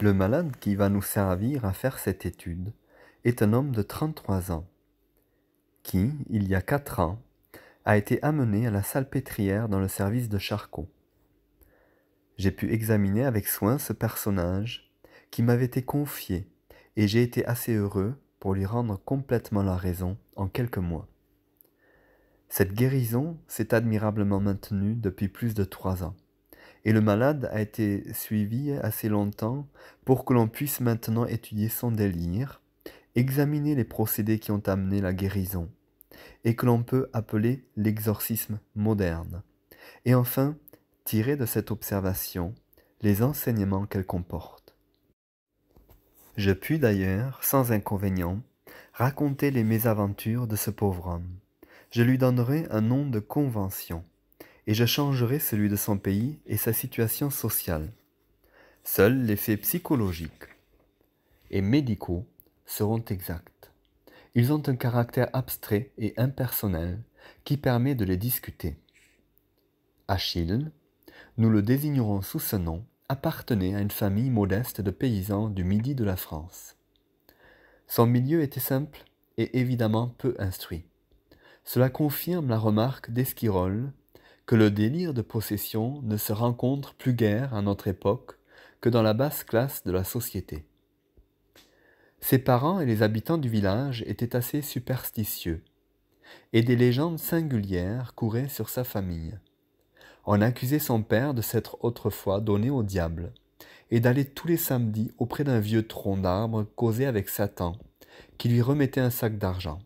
Le malade qui va nous servir à faire cette étude est un homme de 33 ans, qui, il y a 4 ans, a été amené à la salpêtrière dans le service de Charcot. J'ai pu examiner avec soin ce personnage qui m'avait été confié et j'ai été assez heureux pour lui rendre complètement la raison en quelques mois. Cette guérison s'est admirablement maintenue depuis plus de trois ans et le malade a été suivi assez longtemps pour que l'on puisse maintenant étudier son délire, examiner les procédés qui ont amené la guérison, et que l'on peut appeler l'exorcisme moderne, et enfin tirer de cette observation les enseignements qu'elle comporte. Je puis d'ailleurs, sans inconvénient, raconter les mésaventures de ce pauvre homme. Je lui donnerai un nom de convention et je changerai celui de son pays et sa situation sociale. Seuls les faits psychologiques et médicaux seront exacts. Ils ont un caractère abstrait et impersonnel qui permet de les discuter. Achille, nous le désignerons sous ce nom, appartenait à une famille modeste de paysans du midi de la France. Son milieu était simple et évidemment peu instruit. Cela confirme la remarque d'Esquirol que le délire de possession ne se rencontre plus guère à notre époque que dans la basse classe de la société. Ses parents et les habitants du village étaient assez superstitieux, et des légendes singulières couraient sur sa famille. On accusait son père de s'être autrefois donné au diable, et d'aller tous les samedis auprès d'un vieux tronc d'arbre causer avec Satan, qui lui remettait un sac d'argent.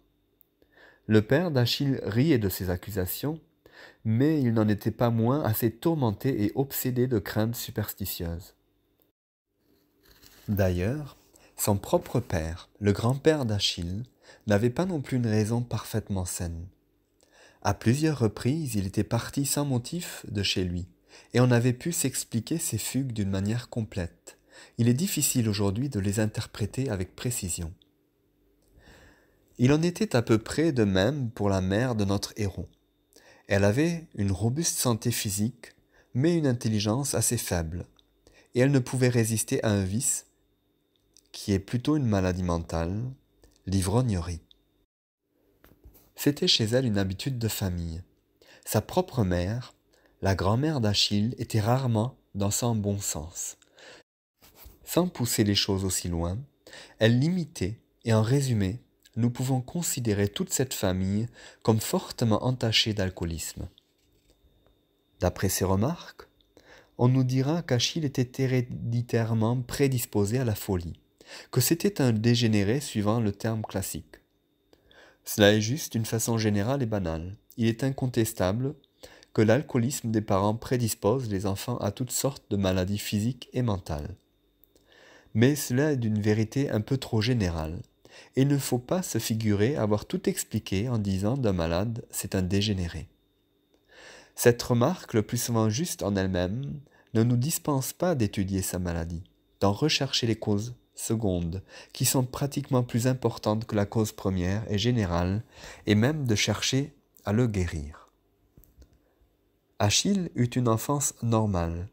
Le père d'Achille riait de ces accusations, mais il n'en était pas moins assez tourmenté et obsédé de craintes superstitieuses. D'ailleurs, son propre père, le grand-père d'Achille, n'avait pas non plus une raison parfaitement saine. À plusieurs reprises, il était parti sans motif de chez lui, et on avait pu s'expliquer ses fugues d'une manière complète. Il est difficile aujourd'hui de les interpréter avec précision. Il en était à peu près de même pour la mère de notre héros. Elle avait une robuste santé physique, mais une intelligence assez faible, et elle ne pouvait résister à un vice, qui est plutôt une maladie mentale, l'ivrognerie. C'était chez elle une habitude de famille. Sa propre mère, la grand-mère d'Achille, était rarement dans son bon sens. Sans pousser les choses aussi loin, elle limitait et en résumait nous pouvons considérer toute cette famille comme fortement entachée d'alcoolisme. D'après ces remarques, on nous dira qu'Achille était héréditairement prédisposé à la folie, que c'était un dégénéré suivant le terme classique. Cela est juste d'une façon générale et banale. Il est incontestable que l'alcoolisme des parents prédispose les enfants à toutes sortes de maladies physiques et mentales. Mais cela est d'une vérité un peu trop générale il ne faut pas se figurer avoir tout expliqué en disant d'un malade c'est un dégénéré. Cette remarque, le plus souvent juste en elle-même, ne nous dispense pas d'étudier sa maladie, d'en rechercher les causes secondes, qui sont pratiquement plus importantes que la cause première et générale, et même de chercher à le guérir. Achille eut une enfance normale.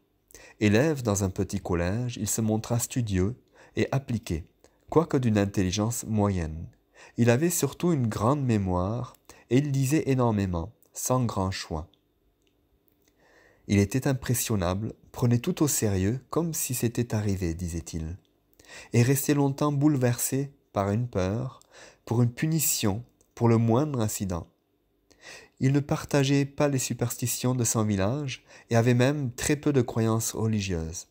Élève dans un petit collège, il se montra studieux et appliqué, quoique d'une intelligence moyenne. Il avait surtout une grande mémoire et il disait énormément, sans grand choix. Il était impressionnable, prenait tout au sérieux comme si c'était arrivé, disait-il, et restait longtemps bouleversé par une peur, pour une punition, pour le moindre incident. Il ne partageait pas les superstitions de son village et avait même très peu de croyances religieuses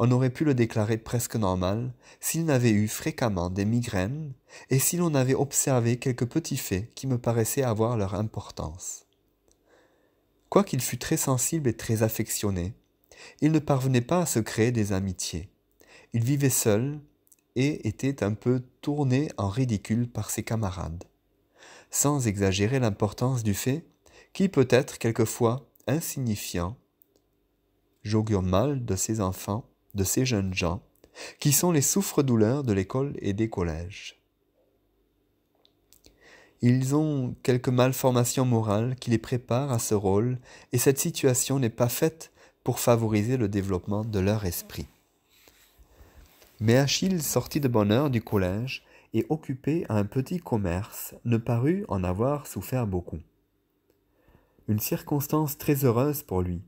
on aurait pu le déclarer presque normal s'il n'avait eu fréquemment des migraines et si l'on avait observé quelques petits faits qui me paraissaient avoir leur importance. Quoiqu'il fût très sensible et très affectionné, il ne parvenait pas à se créer des amitiés. Il vivait seul et était un peu tourné en ridicule par ses camarades, sans exagérer l'importance du fait qui peut être quelquefois insignifiant, j'augure mal de ses enfants, de ces jeunes gens, qui sont les souffres-douleurs de l'école et des collèges. Ils ont quelques malformations morales qui les préparent à ce rôle, et cette situation n'est pas faite pour favoriser le développement de leur esprit. Mais Achille, sorti de bonne heure du collège et occupé à un petit commerce, ne parut en avoir souffert beaucoup. Une circonstance très heureuse pour lui,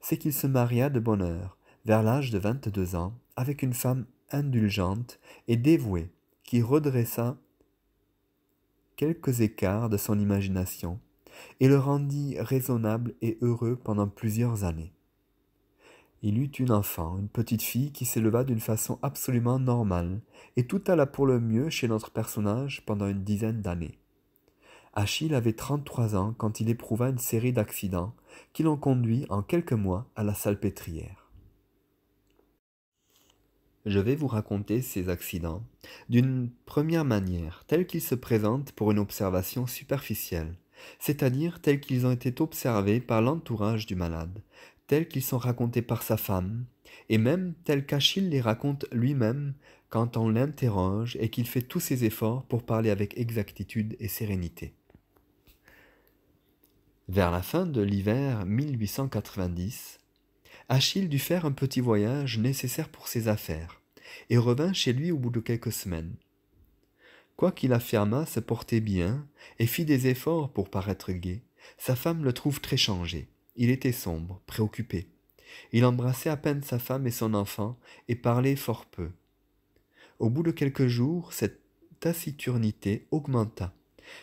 c'est qu'il se maria de bonne heure vers l'âge de 22 ans, avec une femme indulgente et dévouée qui redressa quelques écarts de son imagination et le rendit raisonnable et heureux pendant plusieurs années. Il eut une enfant, une petite fille qui s'éleva d'une façon absolument normale, et tout alla pour le mieux chez notre personnage pendant une dizaine d'années. Achille avait 33 ans quand il éprouva une série d'accidents qui l'ont conduit en quelques mois à la salpêtrière je vais vous raconter ces accidents d'une première manière, tels qu'ils se présentent pour une observation superficielle, c'est-à-dire tels qu'ils ont été observés par l'entourage du malade, tels qu'ils sont racontés par sa femme, et même tels qu'Achille les raconte lui-même quand on l'interroge et qu'il fait tous ses efforts pour parler avec exactitude et sérénité. Vers la fin de l'hiver 1890, Achille dut faire un petit voyage nécessaire pour ses affaires, et revint chez lui au bout de quelques semaines. Quoiqu'il affirma se porter bien et fit des efforts pour paraître gai, sa femme le trouve très changé. Il était sombre, préoccupé. Il embrassait à peine sa femme et son enfant et parlait fort peu. Au bout de quelques jours, cette taciturnité augmenta,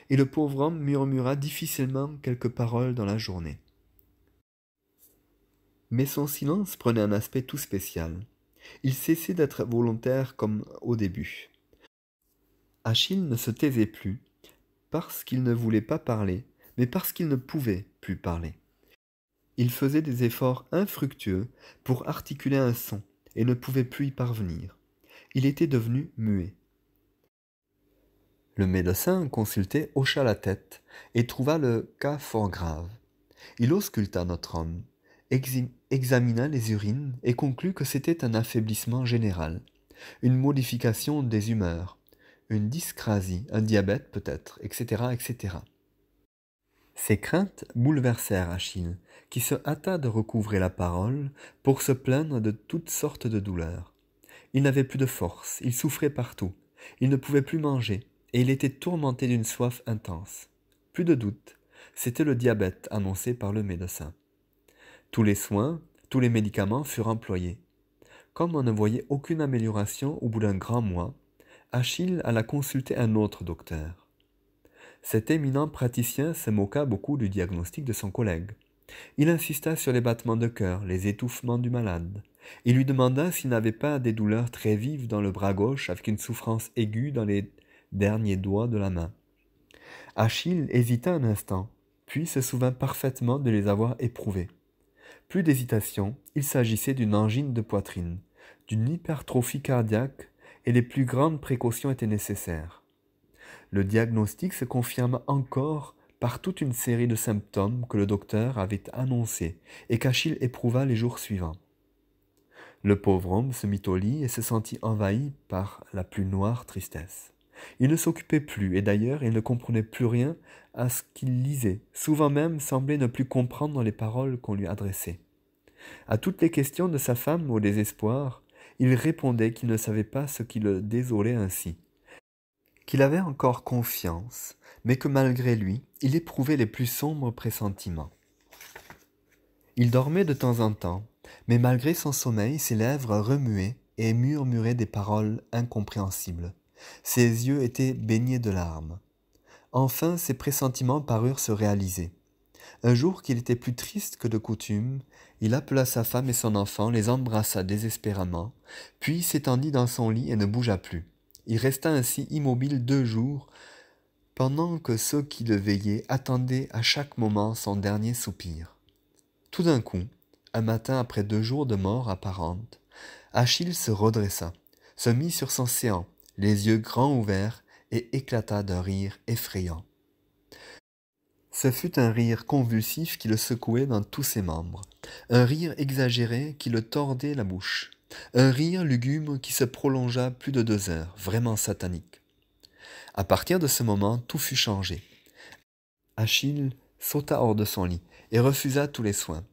et le pauvre homme murmura difficilement quelques paroles dans la journée mais son silence prenait un aspect tout spécial. Il cessait d'être volontaire comme au début. Achille ne se taisait plus, parce qu'il ne voulait pas parler, mais parce qu'il ne pouvait plus parler. Il faisait des efforts infructueux pour articuler un son, et ne pouvait plus y parvenir. Il était devenu muet. Le médecin consulté hocha la tête et trouva le cas fort grave. Il ausculta notre homme examina les urines et conclut que c'était un affaiblissement général, une modification des humeurs, une dyscrasie, un diabète peut-être, etc., etc. Ces craintes bouleversèrent Achille, qui se hâta de recouvrer la parole pour se plaindre de toutes sortes de douleurs. Il n'avait plus de force, il souffrait partout, il ne pouvait plus manger, et il était tourmenté d'une soif intense. Plus de doute, c'était le diabète annoncé par le médecin. Tous les soins, tous les médicaments furent employés. Comme on ne voyait aucune amélioration au bout d'un grand mois, Achille alla consulter un autre docteur. Cet éminent praticien se moqua beaucoup du diagnostic de son collègue. Il insista sur les battements de cœur, les étouffements du malade. Il lui demanda s'il n'avait pas des douleurs très vives dans le bras gauche avec une souffrance aiguë dans les derniers doigts de la main. Achille hésita un instant, puis se souvint parfaitement de les avoir éprouvés. Plus d'hésitation, il s'agissait d'une angine de poitrine, d'une hypertrophie cardiaque, et les plus grandes précautions étaient nécessaires. Le diagnostic se confirme encore par toute une série de symptômes que le docteur avait annoncés et qu'Achille éprouva les jours suivants. Le pauvre homme se mit au lit et se sentit envahi par la plus noire tristesse. Il ne s'occupait plus, et d'ailleurs il ne comprenait plus rien à ce qu'il lisait, souvent même semblait ne plus comprendre les paroles qu'on lui adressait. À toutes les questions de sa femme au désespoir, il répondait qu'il ne savait pas ce qui le désolait ainsi, qu'il avait encore confiance, mais que malgré lui, il éprouvait les plus sombres pressentiments. Il dormait de temps en temps, mais malgré son sommeil, ses lèvres remuaient et murmuraient des paroles incompréhensibles. Ses yeux étaient baignés de larmes. Enfin, ses pressentiments parurent se réaliser. Un jour qu'il était plus triste que de coutume, il appela sa femme et son enfant, les embrassa désespérément, puis s'étendit dans son lit et ne bougea plus. Il resta ainsi immobile deux jours, pendant que ceux qui le veillaient attendaient à chaque moment son dernier soupir. Tout d'un coup, un matin après deux jours de mort apparente, Achille se redressa, se mit sur son séant, les yeux grands ouverts, et éclata d'un rire effrayant. Ce fut un rire convulsif qui le secouait dans tous ses membres, un rire exagéré qui le tordait la bouche, un rire lugubre qui se prolongea plus de deux heures, vraiment satanique. À partir de ce moment, tout fut changé. Achille sauta hors de son lit et refusa tous les soins.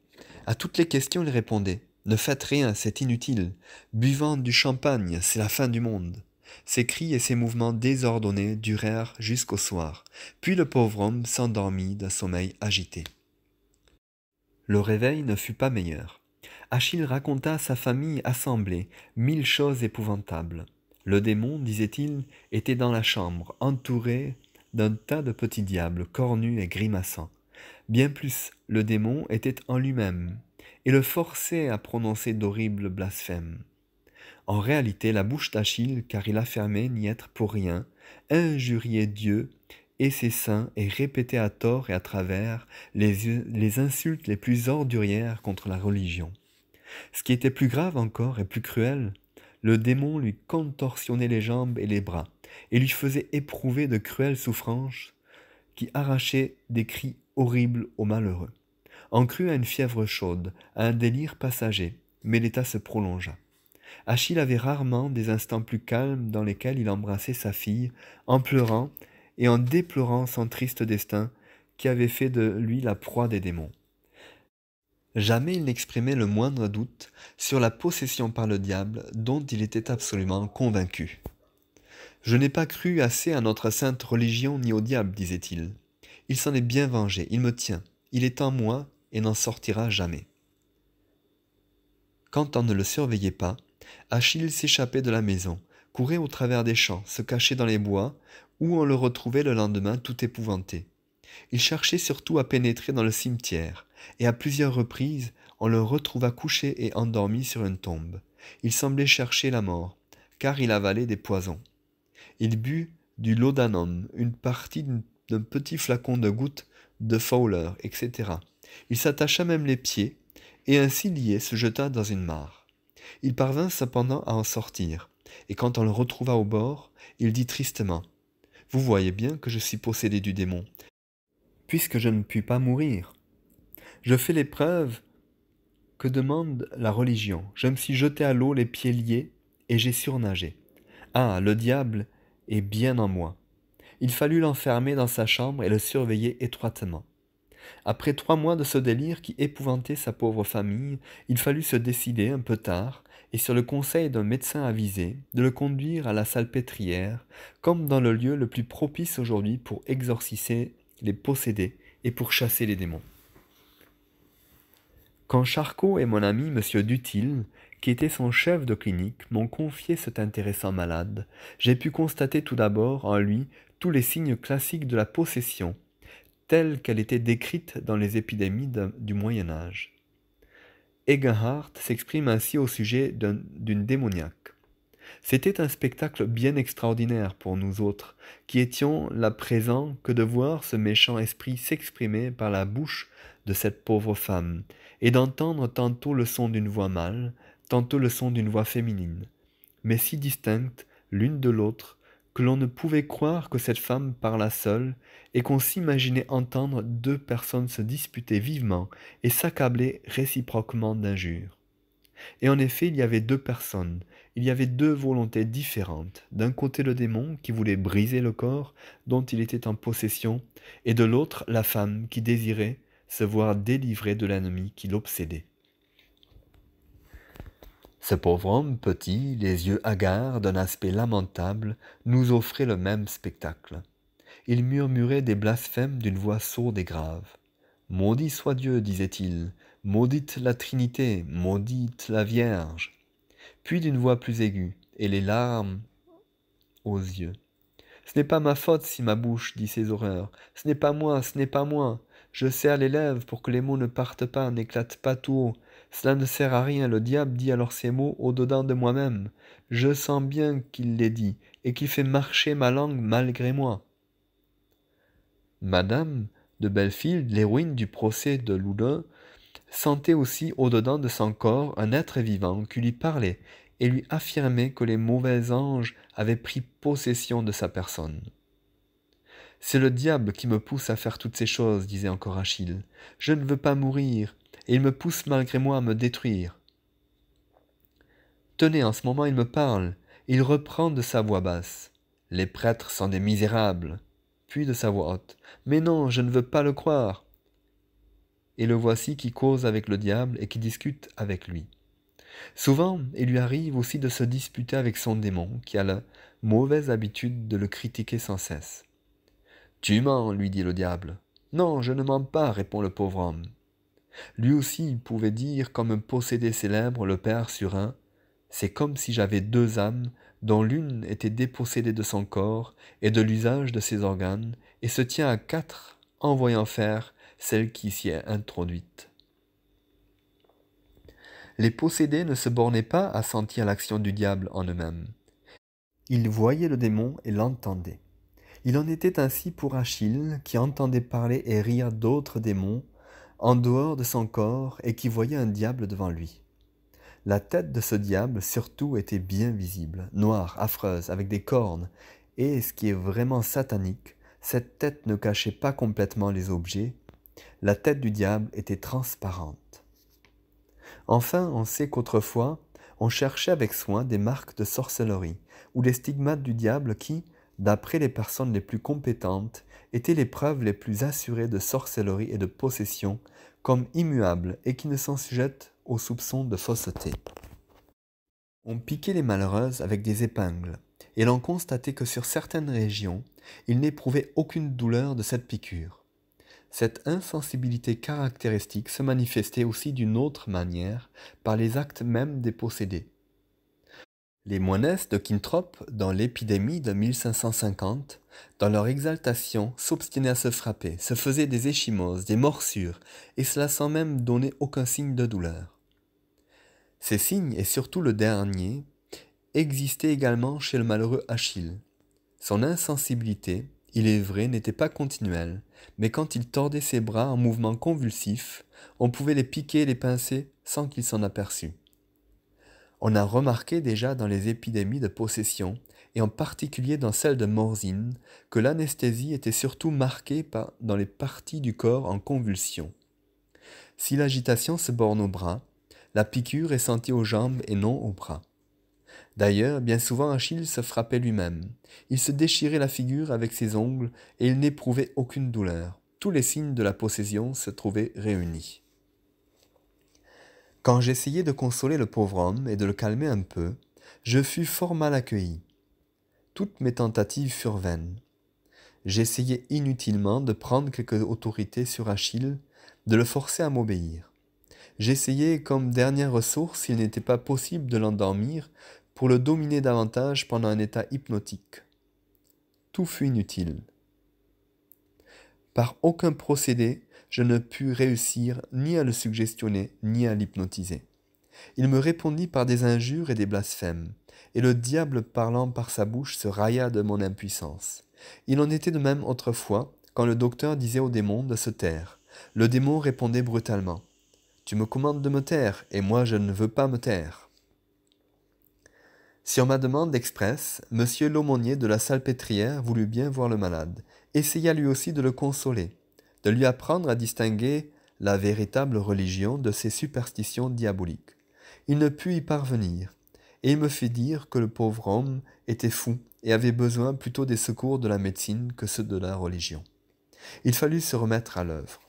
À toutes les questions, il répondait Ne faites rien, c'est inutile. Buvant du champagne, c'est la fin du monde. Ses cris et ses mouvements désordonnés durèrent jusqu'au soir, puis le pauvre homme s'endormit d'un sommeil agité. Le réveil ne fut pas meilleur. Achille raconta à sa famille assemblée mille choses épouvantables. Le démon, disait-il, était dans la chambre, entouré d'un tas de petits diables cornus et grimaçants. Bien plus, le démon était en lui-même, et le forçait à prononcer d'horribles blasphèmes. En réalité, la bouche d'Achille, car il affirmait n'y être pour rien, injuriait Dieu et ses saints et répétait à tort et à travers les, les insultes les plus ordurières contre la religion. Ce qui était plus grave encore et plus cruel, le démon lui contorsionnait les jambes et les bras, et lui faisait éprouver de cruelles souffrances qui arrachaient des cris horribles aux malheureux. en crut à une fièvre chaude, à un délire passager, mais l'état se prolongea. Achille avait rarement des instants plus calmes dans lesquels il embrassait sa fille, en pleurant et en déplorant son triste destin qui avait fait de lui la proie des démons. Jamais il n'exprimait le moindre doute sur la possession par le diable dont il était absolument convaincu. Je n'ai pas cru assez à notre sainte religion ni au diable, disait-il. Il, s'en est bien vengé, il me tient, il est en moi et n'en sortira jamais. Quand on ne le surveillait pas, achille s'échappait de la maison courait au travers des champs se cachait dans les bois où on le retrouvait le lendemain tout épouvanté il cherchait surtout à pénétrer dans le cimetière et à plusieurs reprises on le retrouva couché et endormi sur une tombe il semblait chercher la mort car il avalait des poisons il but du laudanum une partie d'un petit flacon de gouttes de fowler etc il s'attacha même les pieds et ainsi lié se jeta dans une mare il parvint cependant à en sortir, et quand on le retrouva au bord, il dit tristement Vous voyez bien que je suis possédé du démon, puisque je ne puis pas mourir. Je fais l'épreuve que demande la religion. Je me suis jeté à l'eau les pieds liés, et j'ai surnagé. Ah, le diable est bien en moi. Il fallut l'enfermer dans sa chambre et le surveiller étroitement. Après trois mois de ce délire qui épouvantait sa pauvre famille, il fallut se décider un peu tard, et sur le conseil d'un médecin avisé, de le conduire à la salpêtrière, comme dans le lieu le plus propice aujourd'hui pour exorciser les possédés et pour chasser les démons. Quand Charcot et mon ami M. Dutil, qui était son chef de clinique, m'ont confié cet intéressant malade, j'ai pu constater tout d'abord en lui tous les signes classiques de la possession telle qu'elle était décrite dans les épidémies du Moyen Âge. Egenhardt s'exprime ainsi au sujet d'une démoniaque. C'était un spectacle bien extraordinaire pour nous autres, qui étions là présents, que de voir ce méchant esprit s'exprimer par la bouche de cette pauvre femme, et d'entendre tantôt le son d'une voix mâle, tantôt le son d'une voix féminine, mais si distinctes l'une de l'autre l'on ne pouvait croire que cette femme parlât seule, et qu'on s'imaginait entendre deux personnes se disputer vivement et s'accabler réciproquement d'injures. Et en effet, il y avait deux personnes, il y avait deux volontés différentes, d'un côté le démon qui voulait briser le corps dont il était en possession, et de l'autre la femme qui désirait se voir délivrée de l'ennemi qui l'obsédait. Ce pauvre homme petit, les yeux hagards, d'un aspect lamentable, nous offrait le même spectacle. Il murmurait des blasphèmes d'une voix sourde et grave. Maudit soit Dieu, disait-il, maudite la Trinité, maudite la Vierge. Puis d'une voix plus aiguë, et les larmes aux yeux. Ce n'est pas ma faute si ma bouche dit ces horreurs. Ce n'est pas moi, ce n'est pas moi. Je serre les lèvres pour que les mots ne partent pas, n'éclatent pas tout haut, cela ne sert à rien, le diable dit alors ces mots au-dedans de moi-même. Je sens bien qu'il les dit, et qu'il fait marcher ma langue malgré moi. Madame de Belfield, l'héroïne du procès de Loudun, sentait aussi au-dedans de son corps un être vivant qui lui parlait et lui affirmait que les mauvais anges avaient pris possession de sa personne. C'est le diable qui me pousse à faire toutes ces choses, disait encore Achille. Je ne veux pas mourir, et il me pousse malgré moi à me détruire. Tenez, en ce moment il me parle, il reprend de sa voix basse. Les prêtres sont des misérables. Puis de sa voix haute. Mais non, je ne veux pas le croire. Et le voici qui cause avec le diable et qui discute avec lui. Souvent, il lui arrive aussi de se disputer avec son démon, qui a la mauvaise habitude de le critiquer sans cesse. Tu mens, lui dit le diable. Non, je ne mens pas, répond le pauvre homme. Lui aussi, pouvait dire, comme un possédé célèbre, le père sur un C'est comme si j'avais deux âmes, dont l'une était dépossédée de son corps et de l'usage de ses organes, et se tient à quatre, en voyant faire celle qui s'y est introduite. Les possédés ne se bornaient pas à sentir l'action du diable en eux-mêmes. Ils voyaient le démon et l'entendaient. Il en était ainsi pour Achille, qui entendait parler et rire d'autres démons, en dehors de son corps et qui voyait un diable devant lui. La tête de ce diable surtout était bien visible, noire, affreuse, avec des cornes, et ce qui est vraiment satanique, cette tête ne cachait pas complètement les objets, la tête du diable était transparente. Enfin, on sait qu'autrefois, on cherchait avec soin des marques de sorcellerie, ou les stigmates du diable qui, d'après les personnes les plus compétentes, étaient les preuves les plus assurées de sorcellerie et de possession, comme immuables et qui ne s'en sujettes aux soupçons de fausseté. On piquait les malheureuses avec des épingles, et l'on constatait que sur certaines régions, ils n'éprouvaient aucune douleur de cette piqûre. Cette insensibilité caractéristique se manifestait aussi d'une autre manière par les actes mêmes des possédés. Les moines de Kintrop, dans l'épidémie de 1550, dans leur exaltation, s'obstinaient à se frapper, se faisaient des échimoses, des morsures, et cela sans même donner aucun signe de douleur. Ces signes, et surtout le dernier, existaient également chez le malheureux Achille. Son insensibilité, il est vrai, n'était pas continuelle, mais quand il tordait ses bras en mouvements convulsifs, on pouvait les piquer et les pincer sans qu'il s'en aperçût. On a remarqué déjà dans les épidémies de possession, et en particulier dans celle de Morzine, que l'anesthésie était surtout marquée par, dans les parties du corps en convulsion. Si l'agitation se borne au bras, la piqûre est sentie aux jambes et non aux bras. D'ailleurs, bien souvent Achille se frappait lui-même. Il se déchirait la figure avec ses ongles et il n'éprouvait aucune douleur. Tous les signes de la possession se trouvaient réunis. Quand j'essayai de consoler le pauvre homme et de le calmer un peu, je fus fort mal accueilli. Toutes mes tentatives furent vaines. J'essayai inutilement de prendre quelque autorité sur Achille, de le forcer à m'obéir. J'essayai comme dernière ressource s'il n'était pas possible de l'endormir pour le dominer davantage pendant un état hypnotique. Tout fut inutile. Par aucun procédé, je ne pus réussir ni à le suggestionner, ni à l'hypnotiser. Il me répondit par des injures et des blasphèmes, et le diable parlant par sa bouche se railla de mon impuissance. Il en était de même autrefois, quand le docteur disait au démon de se taire. Le démon répondait brutalement. Tu me commandes de me taire, et moi je ne veux pas me taire. Sur ma demande expresse, monsieur l'aumônier de la salpêtrière voulut bien voir le malade, essaya lui aussi de le consoler de lui apprendre à distinguer la véritable religion de ses superstitions diaboliques. Il ne put y parvenir, et il me fit dire que le pauvre homme était fou et avait besoin plutôt des secours de la médecine que ceux de la religion. Il fallut se remettre à l'œuvre.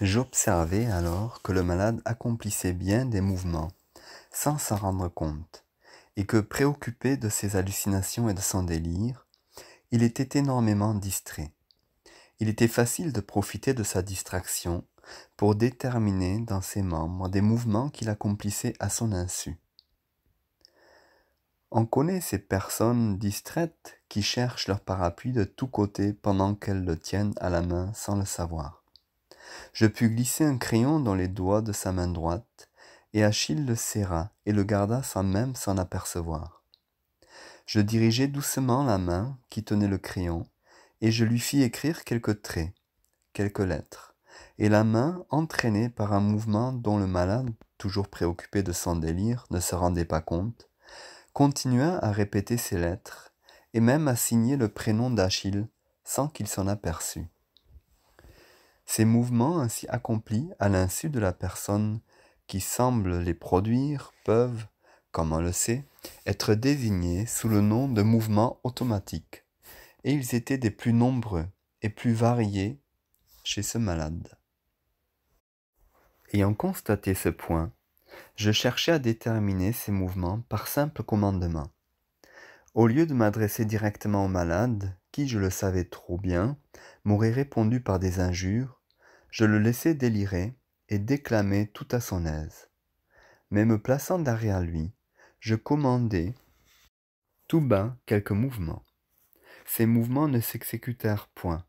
J'observai alors que le malade accomplissait bien des mouvements, sans s'en rendre compte, et que, préoccupé de ses hallucinations et de son délire, il était énormément distrait. Il était facile de profiter de sa distraction pour déterminer dans ses membres des mouvements qu'il accomplissait à son insu. On connaît ces personnes distraites qui cherchent leur parapluie de tous côtés pendant qu'elles le tiennent à la main sans le savoir. Je pus glisser un crayon dans les doigts de sa main droite, et Achille le serra et le garda sans même s'en apercevoir. Je dirigeai doucement la main qui tenait le crayon et je lui fis écrire quelques traits, quelques lettres. Et la main, entraînée par un mouvement dont le malade, toujours préoccupé de son délire, ne se rendait pas compte, continua à répéter ses lettres, et même à signer le prénom d'Achille, sans qu'il s'en aperçût. Ces mouvements ainsi accomplis à l'insu de la personne qui semble les produire peuvent, comme on le sait, être désignés sous le nom de mouvements automatiques et ils étaient des plus nombreux et plus variés chez ce malade. Ayant constaté ce point, je cherchais à déterminer ces mouvements par simple commandement. Au lieu de m'adresser directement au malade, qui, je le savais trop bien, m'aurait répondu par des injures, je le laissais délirer et déclamer tout à son aise. Mais me plaçant derrière lui, je commandais tout bas quelques mouvements. Ces mouvements ne s'exécutèrent point,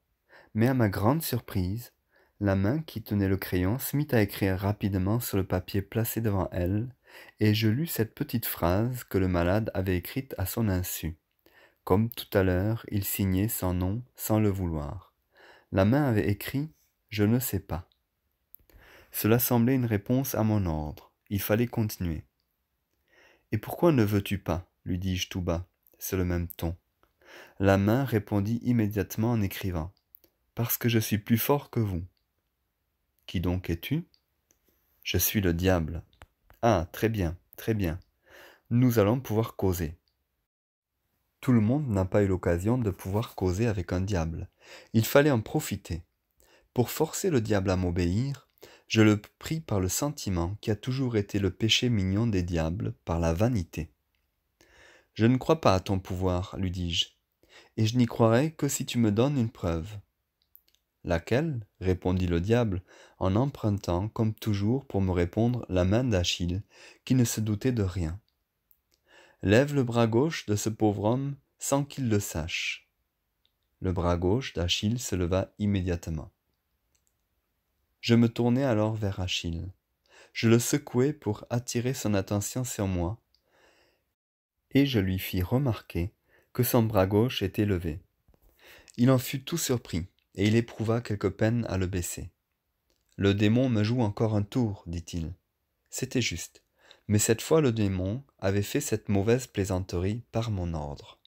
mais à ma grande surprise, la main qui tenait le crayon se mit à écrire rapidement sur le papier placé devant elle, et je lus cette petite phrase que le malade avait écrite à son insu. Comme tout à l'heure, il signait son nom sans le vouloir. La main avait écrit Je ne sais pas. Cela semblait une réponse à mon ordre. Il fallait continuer. Et pourquoi ne veux-tu pas lui dis-je tout bas, sur le même ton la main répondit immédiatement en écrivant Parce que je suis plus fort que vous. Qui donc es-tu Je suis le diable. Ah, très bien, très bien. Nous allons pouvoir causer. Tout le monde n'a pas eu l'occasion de pouvoir causer avec un diable. Il fallait en profiter. Pour forcer le diable à m'obéir, je le pris par le sentiment qui a toujours été le péché mignon des diables, par la vanité. Je ne crois pas à ton pouvoir, lui dis-je et je n'y croirai que si tu me donnes une preuve. Laquelle répondit le diable, en empruntant, comme toujours, pour me répondre, la main d'Achille, qui ne se doutait de rien. Lève le bras gauche de ce pauvre homme sans qu'il le sache. Le bras gauche d'Achille se leva immédiatement. Je me tournai alors vers Achille. Je le secouai pour attirer son attention sur moi, et je lui fis remarquer que son bras gauche était levé. Il en fut tout surpris, et il éprouva quelque peine à le baisser. Le démon me joue encore un tour, dit-il. C'était juste, mais cette fois le démon avait fait cette mauvaise plaisanterie par mon ordre.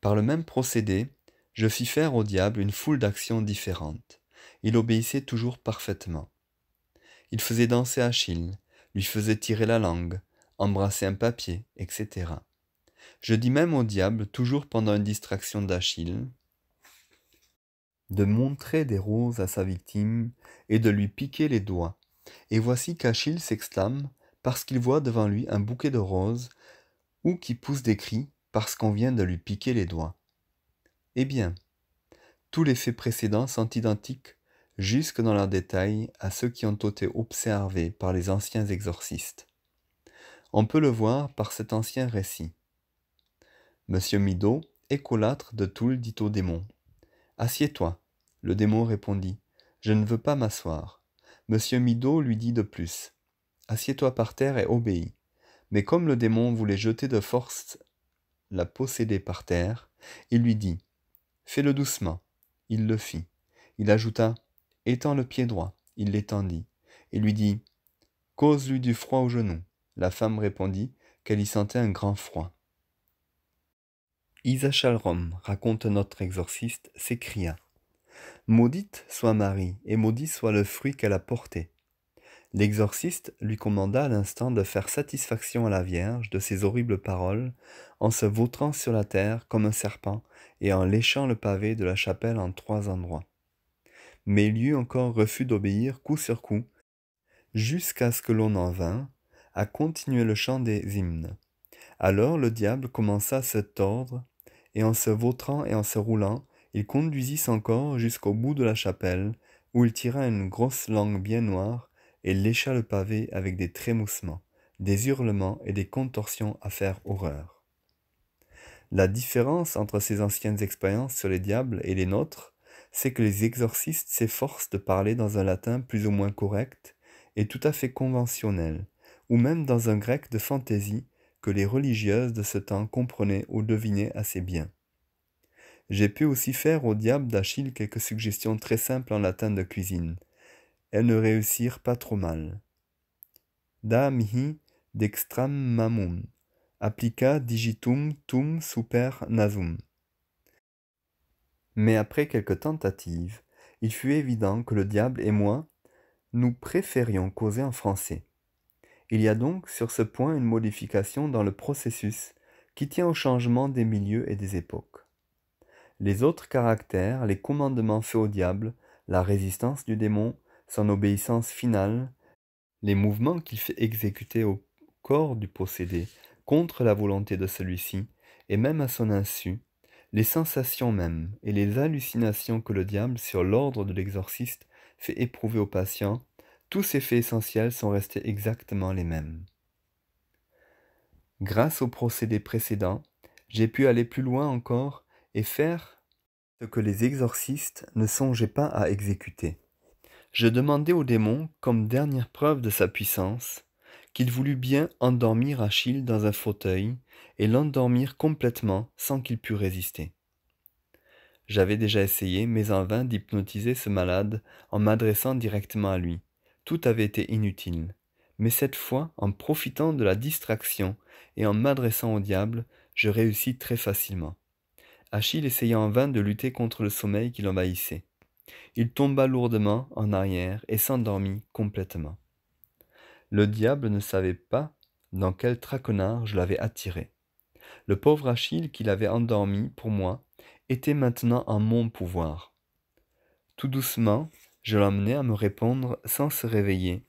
Par le même procédé, je fis faire au diable une foule d'actions différentes. Il obéissait toujours parfaitement. Il faisait danser Achille, lui faisait tirer la langue, embrasser un papier, etc. Je dis même au diable, toujours pendant une distraction d'Achille, de montrer des roses à sa victime et de lui piquer les doigts. Et voici qu'Achille s'exclame parce qu'il voit devant lui un bouquet de roses ou qui pousse des cris parce qu'on vient de lui piquer les doigts. Eh bien, tous les faits précédents sont identiques jusque dans leurs détail à ceux qui ont été observés par les anciens exorcistes. On peut le voir par cet ancien récit. Monsieur Midot, écolâtre de Toul dit au démon Assieds-toi. Le démon répondit Je ne veux pas m'asseoir. Monsieur Midot lui dit de plus Assieds-toi par terre et obéis. Mais comme le démon voulait jeter de force la posséder par terre, il lui dit Fais-le doucement. Il le fit. Il ajouta Étends le pied droit. Il l'étendit et lui dit Cause-lui du froid au genou. La femme répondit qu'elle y sentait un grand froid. Isa raconte notre exorciste, s'écria Maudite soit Marie, et maudit soit le fruit qu'elle a porté. L'exorciste lui commanda à l'instant de faire satisfaction à la Vierge de ses horribles paroles, en se vautrant sur la terre comme un serpent et en léchant le pavé de la chapelle en trois endroits. Mais il eut encore refus d'obéir coup sur coup, jusqu'à ce que l'on en vînt à continuer le chant des hymnes. Alors le diable commença à se tordre et en se vautrant et en se roulant, il conduisit son corps jusqu'au bout de la chapelle, où il tira une grosse langue bien noire et lécha le pavé avec des trémoussements, des hurlements et des contorsions à faire horreur. La différence entre ces anciennes expériences sur les diables et les nôtres, c'est que les exorcistes s'efforcent de parler dans un latin plus ou moins correct et tout à fait conventionnel, ou même dans un grec de fantaisie que les religieuses de ce temps comprenaient ou devinaient assez bien. J'ai pu aussi faire au diable d'Achille quelques suggestions très simples en latin de cuisine. Elles ne réussirent pas trop mal. Da mihi dextram mamum, applica digitum tum super nasum. Mais après quelques tentatives, il fut évident que le diable et moi, nous préférions causer en français. Il y a donc sur ce point une modification dans le processus qui tient au changement des milieux et des époques. Les autres caractères, les commandements faits au diable, la résistance du démon, son obéissance finale, les mouvements qu'il fait exécuter au corps du possédé contre la volonté de celui-ci, et même à son insu, les sensations mêmes et les hallucinations que le diable, sur l'ordre de l'exorciste, fait éprouver au patient tous ces faits essentiels sont restés exactement les mêmes. Grâce au procédé précédent, j'ai pu aller plus loin encore et faire ce que les exorcistes ne songeaient pas à exécuter. Je demandais au démon, comme dernière preuve de sa puissance, qu'il voulut bien endormir Achille dans un fauteuil et l'endormir complètement sans qu'il pût résister. J'avais déjà essayé, mais en vain, d'hypnotiser ce malade en m'adressant directement à lui tout avait été inutile mais cette fois en profitant de la distraction et en m'adressant au diable je réussis très facilement achille essaya en vain de lutter contre le sommeil qui l'envahissait il tomba lourdement en arrière et s'endormit complètement le diable ne savait pas dans quel traquenard je l'avais attiré le pauvre achille qui l'avait endormi pour moi était maintenant en mon pouvoir tout doucement je l'emmenais à me répondre sans se réveiller,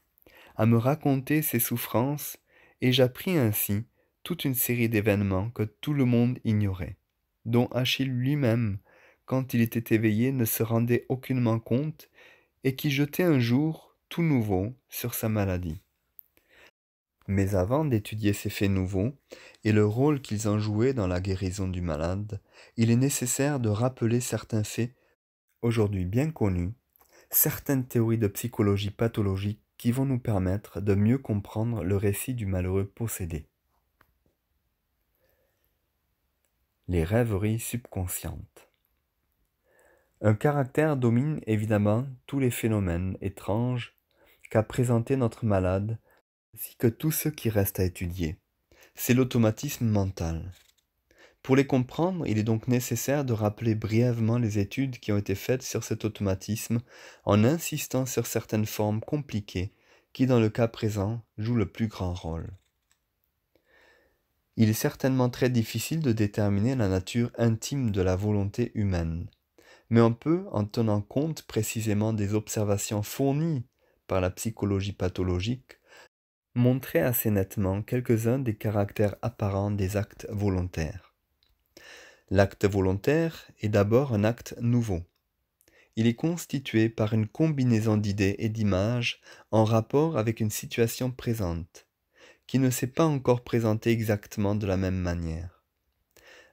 à me raconter ses souffrances, et j'appris ainsi toute une série d'événements que tout le monde ignorait, dont Achille lui-même, quand il était éveillé, ne se rendait aucunement compte, et qui jetait un jour tout nouveau sur sa maladie. Mais avant d'étudier ces faits nouveaux et le rôle qu'ils en jouaient dans la guérison du malade, il est nécessaire de rappeler certains faits aujourd'hui bien connus certaines théories de psychologie pathologique qui vont nous permettre de mieux comprendre le récit du malheureux possédé. Les rêveries subconscientes. Un caractère domine évidemment tous les phénomènes étranges qu'a présenté notre malade, ainsi que tous ceux qui restent à étudier. C'est l'automatisme mental. Pour les comprendre, il est donc nécessaire de rappeler brièvement les études qui ont été faites sur cet automatisme en insistant sur certaines formes compliquées qui, dans le cas présent, jouent le plus grand rôle. Il est certainement très difficile de déterminer la nature intime de la volonté humaine, mais on peut, en tenant compte précisément des observations fournies par la psychologie pathologique, montrer assez nettement quelques-uns des caractères apparents des actes volontaires. L'acte volontaire est d'abord un acte nouveau. Il est constitué par une combinaison d'idées et d'images en rapport avec une situation présente, qui ne s'est pas encore présentée exactement de la même manière.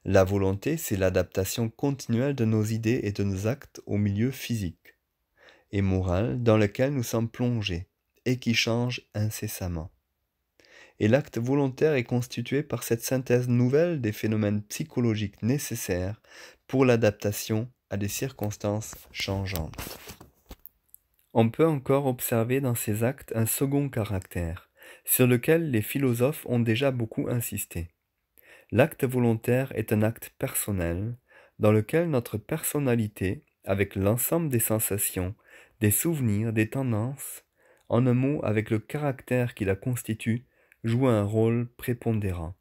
La volonté, c'est l'adaptation continuelle de nos idées et de nos actes au milieu physique et moral dans lequel nous sommes plongés et qui change incessamment et l'acte volontaire est constitué par cette synthèse nouvelle des phénomènes psychologiques nécessaires pour l'adaptation à des circonstances changeantes. On peut encore observer dans ces actes un second caractère, sur lequel les philosophes ont déjà beaucoup insisté. L'acte volontaire est un acte personnel, dans lequel notre personnalité, avec l'ensemble des sensations, des souvenirs, des tendances, en un mot avec le caractère qui la constitue, joue un rôle prépondérant.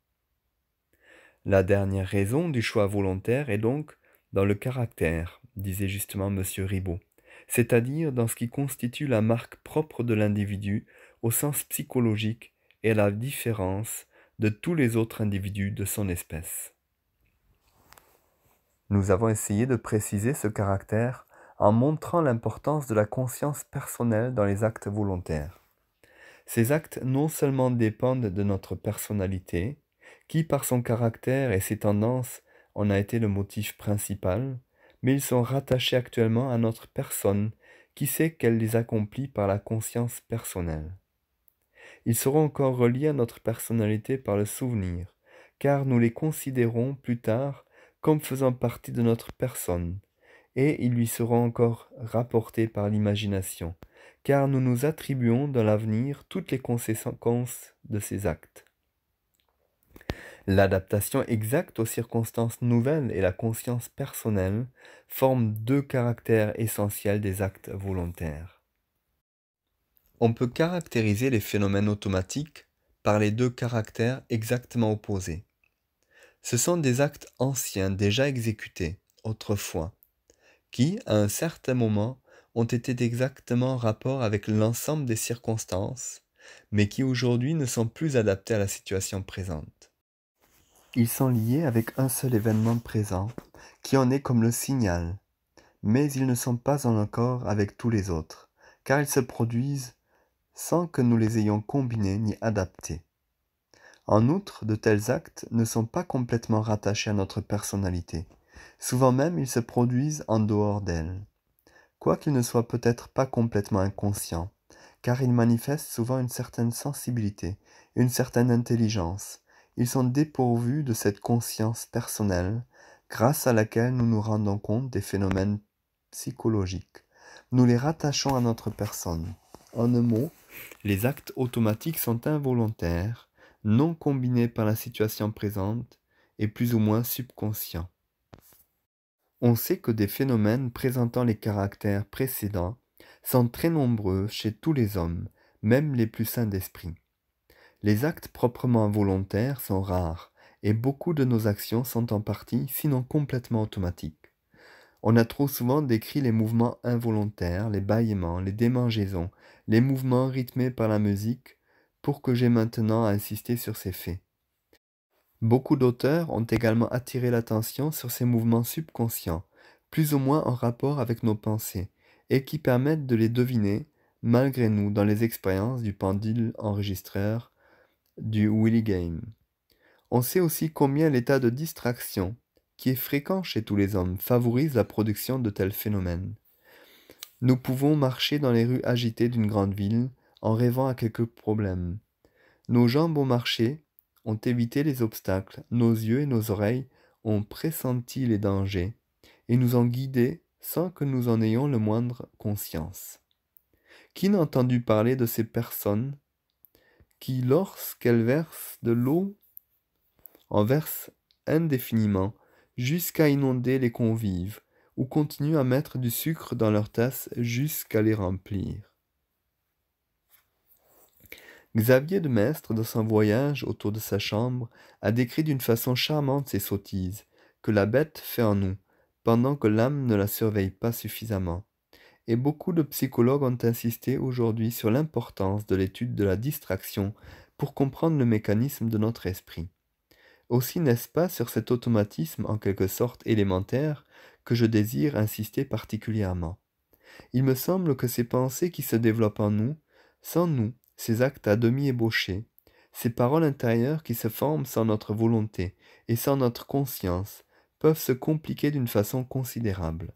La dernière raison du choix volontaire est donc dans le caractère, disait justement M. Ribot, c'est-à-dire dans ce qui constitue la marque propre de l'individu au sens psychologique et la différence de tous les autres individus de son espèce. Nous avons essayé de préciser ce caractère en montrant l'importance de la conscience personnelle dans les actes volontaires. Ces actes non seulement dépendent de notre personnalité, qui par son caractère et ses tendances en a été le motif principal, mais ils sont rattachés actuellement à notre personne, qui sait qu'elle les accomplit par la conscience personnelle. Ils seront encore reliés à notre personnalité par le souvenir, car nous les considérons plus tard comme faisant partie de notre personne, et ils lui seront encore rapportés par l'imagination, car nous nous attribuons dans l'avenir toutes les conséquences de ces actes. L'adaptation exacte aux circonstances nouvelles et la conscience personnelle forment deux caractères essentiels des actes volontaires. On peut caractériser les phénomènes automatiques par les deux caractères exactement opposés. Ce sont des actes anciens déjà exécutés, autrefois, qui, à un certain moment, ont été exactement en rapport avec l'ensemble des circonstances, mais qui aujourd'hui ne sont plus adaptés à la situation présente. Ils sont liés avec un seul événement présent, qui en est comme le signal, mais ils ne sont pas en accord avec tous les autres, car ils se produisent sans que nous les ayons combinés ni adaptés. En outre, de tels actes ne sont pas complètement rattachés à notre personnalité. Souvent même, ils se produisent en dehors d'elle qu'il ne soit peut-être pas complètement inconscient, car ils manifestent souvent une certaine sensibilité, une certaine intelligence. Ils sont dépourvus de cette conscience personnelle grâce à laquelle nous nous rendons compte des phénomènes psychologiques. Nous les rattachons à notre personne. En un mot, les actes automatiques sont involontaires, non combinés par la situation présente et plus ou moins subconscients. On sait que des phénomènes présentant les caractères précédents sont très nombreux chez tous les hommes, même les plus sains d'esprit. Les actes proprement volontaires sont rares, et beaucoup de nos actions sont en partie, sinon complètement automatiques. On a trop souvent décrit les mouvements involontaires, les bâillements, les démangeaisons, les mouvements rythmés par la musique, pour que j'aie maintenant à insister sur ces faits. Beaucoup d'auteurs ont également attiré l'attention sur ces mouvements subconscients, plus ou moins en rapport avec nos pensées, et qui permettent de les deviner, malgré nous, dans les expériences du pendule enregistreur du Willy Game. On sait aussi combien l'état de distraction, qui est fréquent chez tous les hommes, favorise la production de tels phénomènes. Nous pouvons marcher dans les rues agitées d'une grande ville en rêvant à quelques problèmes. Nos jambes ont marché, ont évité les obstacles, nos yeux et nos oreilles ont pressenti les dangers et nous ont guidés sans que nous en ayons le moindre conscience. Qui n'a entendu parler de ces personnes qui, lorsqu'elles versent de l'eau, en versent indéfiniment jusqu'à inonder les convives ou continuent à mettre du sucre dans leurs tasses jusqu'à les remplir Xavier de Maistre, dans son voyage autour de sa chambre, a décrit d'une façon charmante ces sottises que la bête fait en nous, pendant que l'âme ne la surveille pas suffisamment. Et beaucoup de psychologues ont insisté aujourd'hui sur l'importance de l'étude de la distraction pour comprendre le mécanisme de notre esprit. Aussi n'est-ce pas sur cet automatisme en quelque sorte élémentaire que je désire insister particulièrement. Il me semble que ces pensées qui se développent en nous, sans nous, ces actes à demi ébauchés, ces paroles intérieures qui se forment sans notre volonté et sans notre conscience, peuvent se compliquer d'une façon considérable.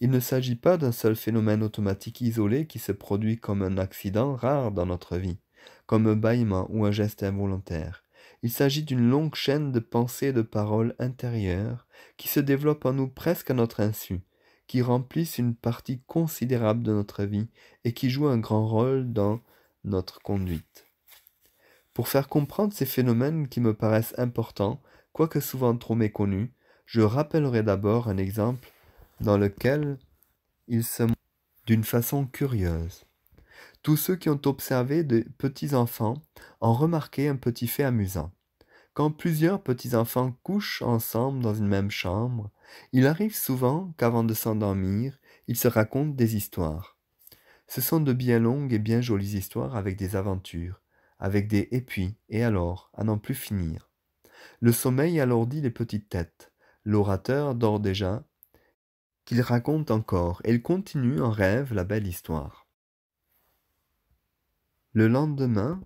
Il ne s'agit pas d'un seul phénomène automatique isolé qui se produit comme un accident rare dans notre vie, comme un bâillement ou un geste involontaire. Il s'agit d'une longue chaîne de pensées et de paroles intérieures qui se développent en nous presque à notre insu, qui remplissent une partie considérable de notre vie et qui jouent un grand rôle dans notre conduite. Pour faire comprendre ces phénomènes qui me paraissent importants, quoique souvent trop méconnus, je rappellerai d'abord un exemple dans lequel ils se montrent d'une façon curieuse. Tous ceux qui ont observé de petits enfants ont remarqué un petit fait amusant. Quand plusieurs petits enfants couchent ensemble dans une même chambre, il arrive souvent qu'avant de s'endormir, ils se racontent des histoires. Ce sont de bien longues et bien jolies histoires avec des aventures, avec des épuis, et alors, à n'en plus finir. Le sommeil alourdit les petites têtes. L'orateur dort déjà, qu'il raconte encore, et il continue en rêve la belle histoire. Le lendemain,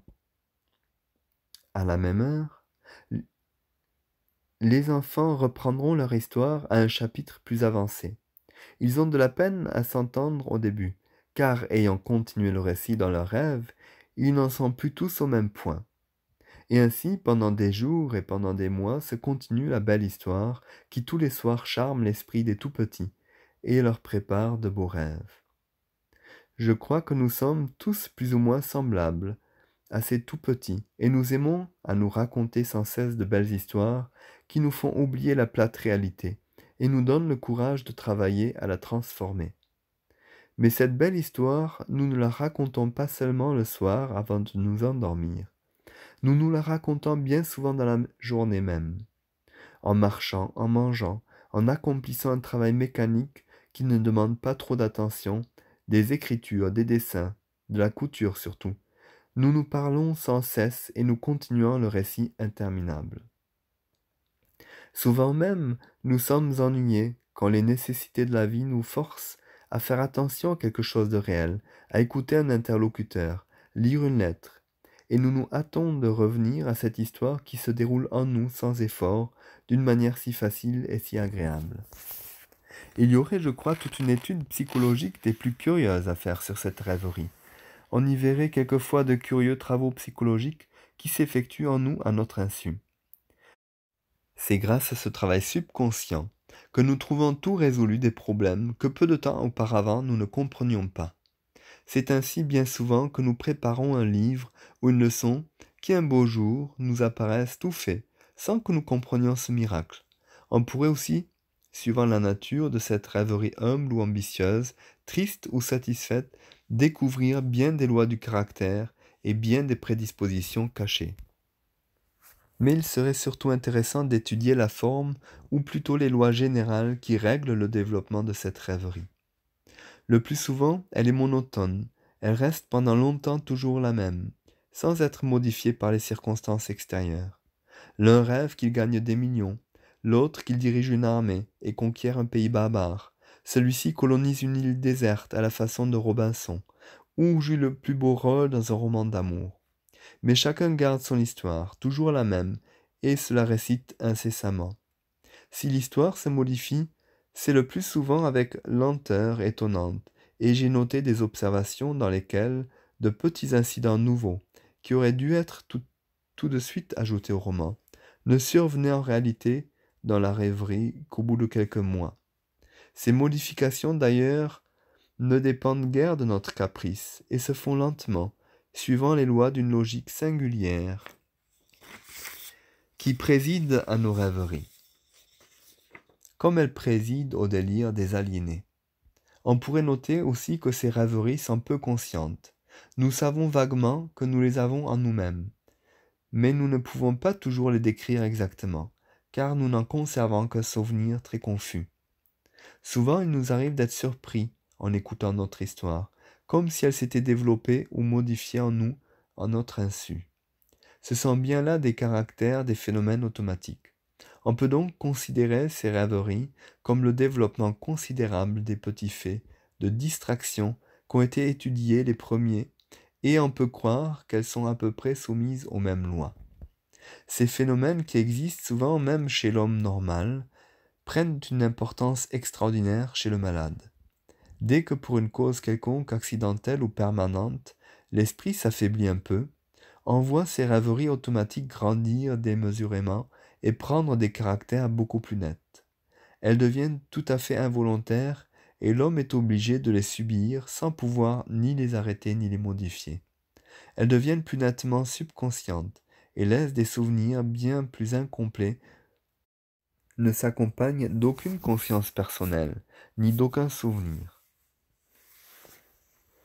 à la même heure, les enfants reprendront leur histoire à un chapitre plus avancé. Ils ont de la peine à s'entendre au début, car ayant continué le récit dans leurs rêves, ils n'en sont plus tous au même point. Et ainsi, pendant des jours et pendant des mois, se continue la belle histoire qui tous les soirs charme l'esprit des tout petits et leur prépare de beaux rêves. Je crois que nous sommes tous plus ou moins semblables à ces tout petits, et nous aimons à nous raconter sans cesse de belles histoires qui nous font oublier la plate réalité et nous donnent le courage de travailler à la transformer. Mais cette belle histoire, nous ne la racontons pas seulement le soir avant de nous endormir. Nous nous la racontons bien souvent dans la journée même, en marchant, en mangeant, en accomplissant un travail mécanique qui ne demande pas trop d'attention, des écritures, des dessins, de la couture surtout. Nous nous parlons sans cesse et nous continuons le récit interminable. Souvent même, nous sommes ennuyés quand les nécessités de la vie nous forcent à faire attention à quelque chose de réel, à écouter un interlocuteur, lire une lettre. Et nous nous hâtons de revenir à cette histoire qui se déroule en nous sans effort, d'une manière si facile et si agréable. Il y aurait, je crois, toute une étude psychologique des plus curieuses à faire sur cette rêverie. On y verrait quelquefois de curieux travaux psychologiques qui s'effectuent en nous à notre insu. C'est grâce à ce travail subconscient que nous trouvons tout résolu des problèmes que peu de temps auparavant nous ne comprenions pas. C'est ainsi bien souvent que nous préparons un livre ou une leçon qui un beau jour nous apparaissent tout faits sans que nous comprenions ce miracle. On pourrait aussi, suivant la nature de cette rêverie humble ou ambitieuse, triste ou satisfaite, découvrir bien des lois du caractère et bien des prédispositions cachées mais il serait surtout intéressant d'étudier la forme, ou plutôt les lois générales qui règlent le développement de cette rêverie. Le plus souvent, elle est monotone, elle reste pendant longtemps toujours la même, sans être modifiée par les circonstances extérieures. L'un rêve qu'il gagne des millions, l'autre qu'il dirige une armée et conquiert un pays barbare, celui-ci colonise une île déserte à la façon de Robinson, ou joue le plus beau rôle dans un roman d'amour mais chacun garde son histoire, toujours la même, et se la récite incessamment. Si l'histoire se modifie, c'est le plus souvent avec lenteur étonnante, et j'ai noté des observations dans lesquelles de petits incidents nouveaux, qui auraient dû être tout, tout de suite ajoutés au roman, ne survenaient en réalité dans la rêverie qu'au bout de quelques mois. Ces modifications d'ailleurs ne dépendent guère de notre caprice et se font lentement, suivant les lois d'une logique singulière qui préside à nos rêveries, comme elle préside au délire des aliénés. On pourrait noter aussi que ces rêveries sont peu conscientes. Nous savons vaguement que nous les avons en nous-mêmes, mais nous ne pouvons pas toujours les décrire exactement, car nous n'en conservons qu'un souvenir très confus. Souvent il nous arrive d'être surpris, en écoutant notre histoire, comme si elle s'était développée ou modifiée en nous, en notre insu. Ce sont bien là des caractères, des phénomènes automatiques. On peut donc considérer ces rêveries comme le développement considérable des petits faits, de distractions, qu'ont été étudiés les premiers, et on peut croire qu'elles sont à peu près soumises aux mêmes lois. Ces phénomènes qui existent souvent même chez l'homme normal prennent une importance extraordinaire chez le malade. Dès que pour une cause quelconque, accidentelle ou permanente, l'esprit s'affaiblit un peu, on voit ses rêveries automatiques grandir démesurément et prendre des caractères beaucoup plus nets. Elles deviennent tout à fait involontaires et l'homme est obligé de les subir sans pouvoir ni les arrêter ni les modifier. Elles deviennent plus nettement subconscientes et laissent des souvenirs bien plus incomplets ne s'accompagnent d'aucune conscience personnelle, ni d'aucun souvenir.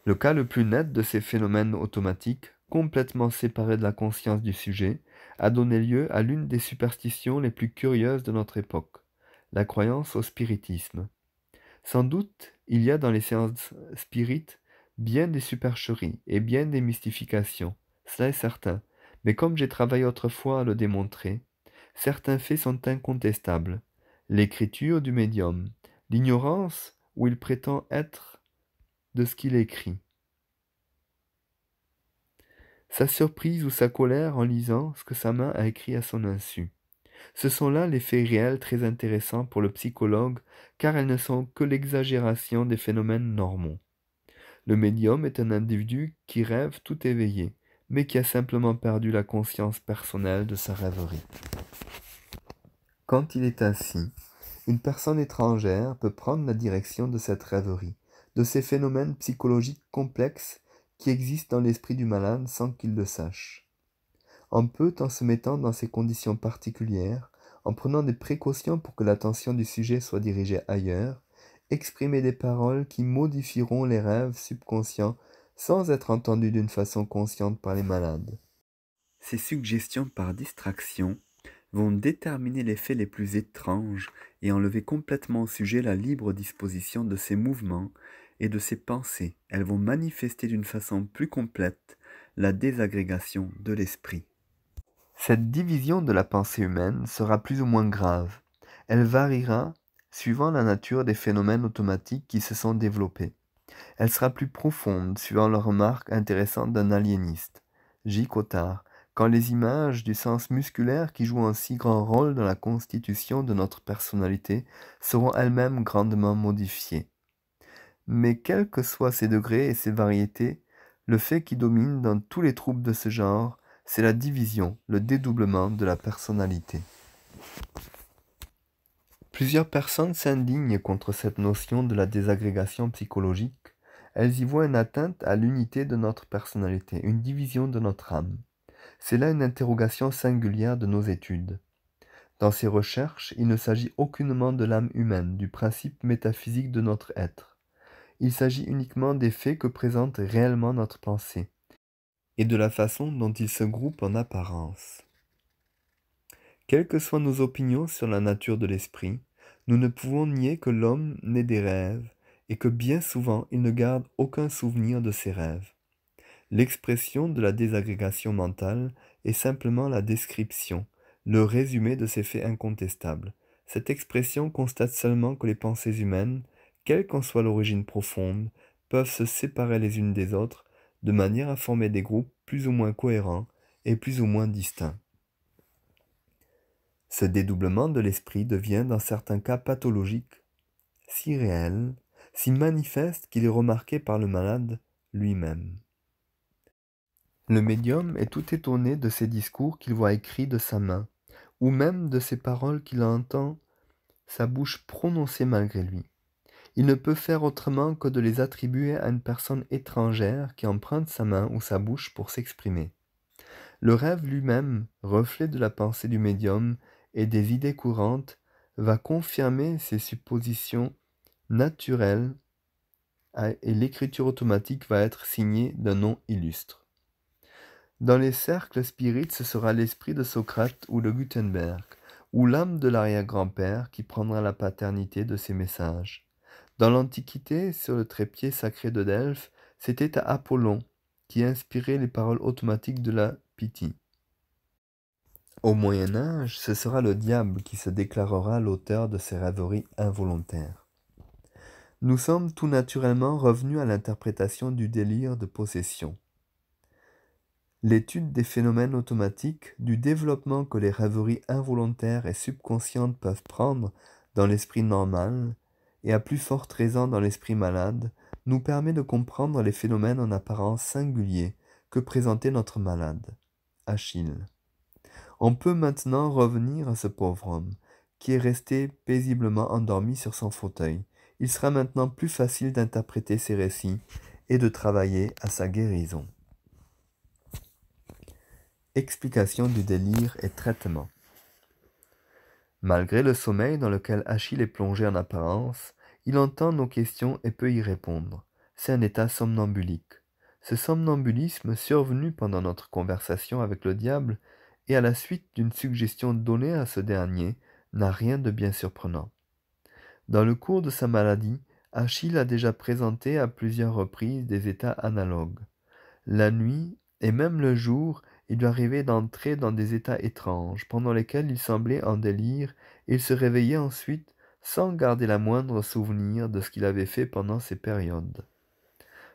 Le cas le plus net de ces phénomènes automatiques, complètement séparés de la conscience du sujet, a donné lieu à l'une des superstitions les plus curieuses de notre époque, la croyance au spiritisme. Sans doute, il y a dans les séances spirites bien des supercheries et bien des mystifications, cela est certain, mais comme j'ai travaillé autrefois à le démontrer, certains faits sont incontestables. L'écriture du médium, l'ignorance où il prétend être de ce qu'il écrit. Sa surprise ou sa colère en lisant ce que sa main a écrit à son insu. Ce sont là les faits réels très intéressants pour le psychologue car elles ne sont que l'exagération des phénomènes normaux. Le médium est un individu qui rêve tout éveillé, mais qui a simplement perdu la conscience personnelle de sa rêverie. Quand il est ainsi, une personne étrangère peut prendre la direction de cette rêverie, de ces phénomènes psychologiques complexes qui existent dans l'esprit du malade sans qu'il le sache. On peut, en se mettant dans ces conditions particulières, en prenant des précautions pour que l'attention du sujet soit dirigée ailleurs, exprimer des paroles qui modifieront les rêves subconscients sans être entendus d'une façon consciente par les malades. Ces suggestions par distraction vont déterminer les faits les plus étranges et enlever complètement au sujet la libre disposition de ses mouvements et de ses pensées, elles vont manifester d'une façon plus complète la désagrégation de l'esprit. Cette division de la pensée humaine sera plus ou moins grave. Elle variera suivant la nature des phénomènes automatiques qui se sont développés. Elle sera plus profonde suivant la remarque intéressante d'un aliéniste, J. Cotard, quand les images du sens musculaire qui jouent un si grand rôle dans la constitution de notre personnalité seront elles-mêmes grandement modifiées. Mais quels que soient ses degrés et ses variétés, le fait qui domine dans tous les troubles de ce genre, c'est la division, le dédoublement de la personnalité. Plusieurs personnes s'indignent contre cette notion de la désagrégation psychologique. Elles y voient une atteinte à l'unité de notre personnalité, une division de notre âme. C'est là une interrogation singulière de nos études. Dans ces recherches, il ne s'agit aucunement de l'âme humaine, du principe métaphysique de notre être il s'agit uniquement des faits que présente réellement notre pensée, et de la façon dont ils se groupent en apparence. Quelles que soient nos opinions sur la nature de l'esprit, nous ne pouvons nier que l'homme naît des rêves, et que bien souvent il ne garde aucun souvenir de ses rêves. L'expression de la désagrégation mentale est simplement la description, le résumé de ces faits incontestables. Cette expression constate seulement que les pensées humaines, quelle qu'en soit l'origine profonde, peuvent se séparer les unes des autres de manière à former des groupes plus ou moins cohérents et plus ou moins distincts. Ce dédoublement de l'esprit devient dans certains cas pathologique, si réel, si manifeste qu'il est remarqué par le malade lui-même. Le médium est tout étonné de ces discours qu'il voit écrits de sa main, ou même de ces paroles qu'il entend sa bouche prononcer malgré lui. Il ne peut faire autrement que de les attribuer à une personne étrangère qui emprunte sa main ou sa bouche pour s'exprimer. Le rêve lui-même, reflet de la pensée du médium et des idées courantes, va confirmer ces suppositions naturelles et l'écriture automatique va être signée d'un nom illustre. Dans les cercles spirites, ce sera l'esprit de Socrate ou de Gutenberg, ou l'âme de l'arrière-grand-père qui prendra la paternité de ces messages. Dans l'Antiquité, sur le trépied sacré de Delphes, c'était à Apollon qui inspirait les paroles automatiques de la pitié. Au Moyen Âge, ce sera le diable qui se déclarera l'auteur de ces rêveries involontaires. Nous sommes tout naturellement revenus à l'interprétation du délire de possession. L'étude des phénomènes automatiques, du développement que les rêveries involontaires et subconscientes peuvent prendre dans l'esprit normal, et à plus forte raison dans l'esprit malade, nous permet de comprendre les phénomènes en apparence singuliers que présentait notre malade, Achille. On peut maintenant revenir à ce pauvre homme, qui est resté paisiblement endormi sur son fauteuil. Il sera maintenant plus facile d'interpréter ses récits et de travailler à sa guérison. Explication du délire et traitement. Malgré le sommeil dans lequel Achille est plongé en apparence, il entend nos questions et peut y répondre. C'est un état somnambulique. Ce somnambulisme survenu pendant notre conversation avec le diable et à la suite d'une suggestion donnée à ce dernier n'a rien de bien surprenant. Dans le cours de sa maladie, Achille a déjà présenté à plusieurs reprises des états analogues. La nuit et même le jour, il lui arrivait d'entrer dans des états étranges pendant lesquels il semblait en délire et il se réveillait ensuite sans garder la moindre souvenir de ce qu'il avait fait pendant ces périodes.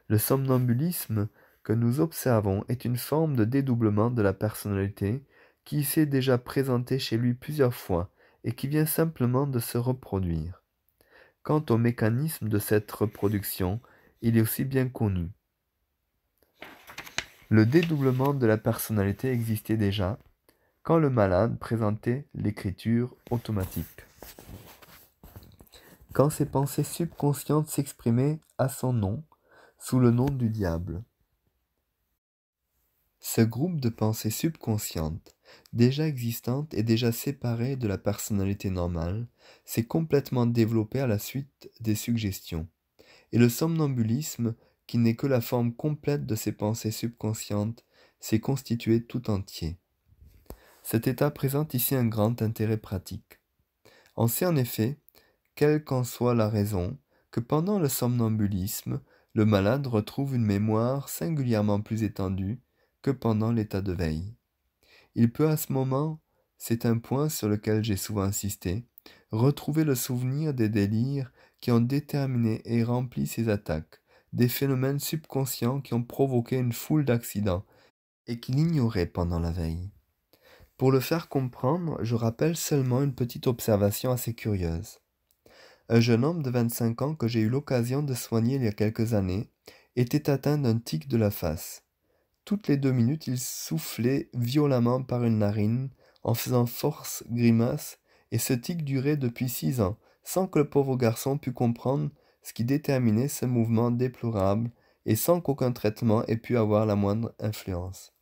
Le somnambulisme que nous observons est une forme de dédoublement de la personnalité qui s'est déjà présentée chez lui plusieurs fois et qui vient simplement de se reproduire. Quant au mécanisme de cette reproduction, il est aussi bien connu. Le dédoublement de la personnalité existait déjà quand le malade présentait l'écriture automatique quand ses pensées subconscientes s'exprimaient à son nom, sous le nom du diable. Ce groupe de pensées subconscientes, déjà existantes et déjà séparées de la personnalité normale, s'est complètement développé à la suite des suggestions, et le somnambulisme, qui n'est que la forme complète de ces pensées subconscientes, s'est constitué tout entier. Cet état présente ici un grand intérêt pratique. On sait en effet quelle qu'en soit la raison, que pendant le somnambulisme, le malade retrouve une mémoire singulièrement plus étendue que pendant l'état de veille. Il peut à ce moment, c'est un point sur lequel j'ai souvent insisté, retrouver le souvenir des délires qui ont déterminé et rempli ses attaques, des phénomènes subconscients qui ont provoqué une foule d'accidents et qu'il ignorait pendant la veille. Pour le faire comprendre, je rappelle seulement une petite observation assez curieuse un jeune homme de 25 ans que j'ai eu l'occasion de soigner il y a quelques années, était atteint d'un tic de la face. Toutes les deux minutes, il soufflait violemment par une narine, en faisant force grimace, et ce tic durait depuis six ans, sans que le pauvre garçon pût comprendre ce qui déterminait ce mouvement déplorable, et sans qu'aucun traitement ait pu avoir la moindre influence.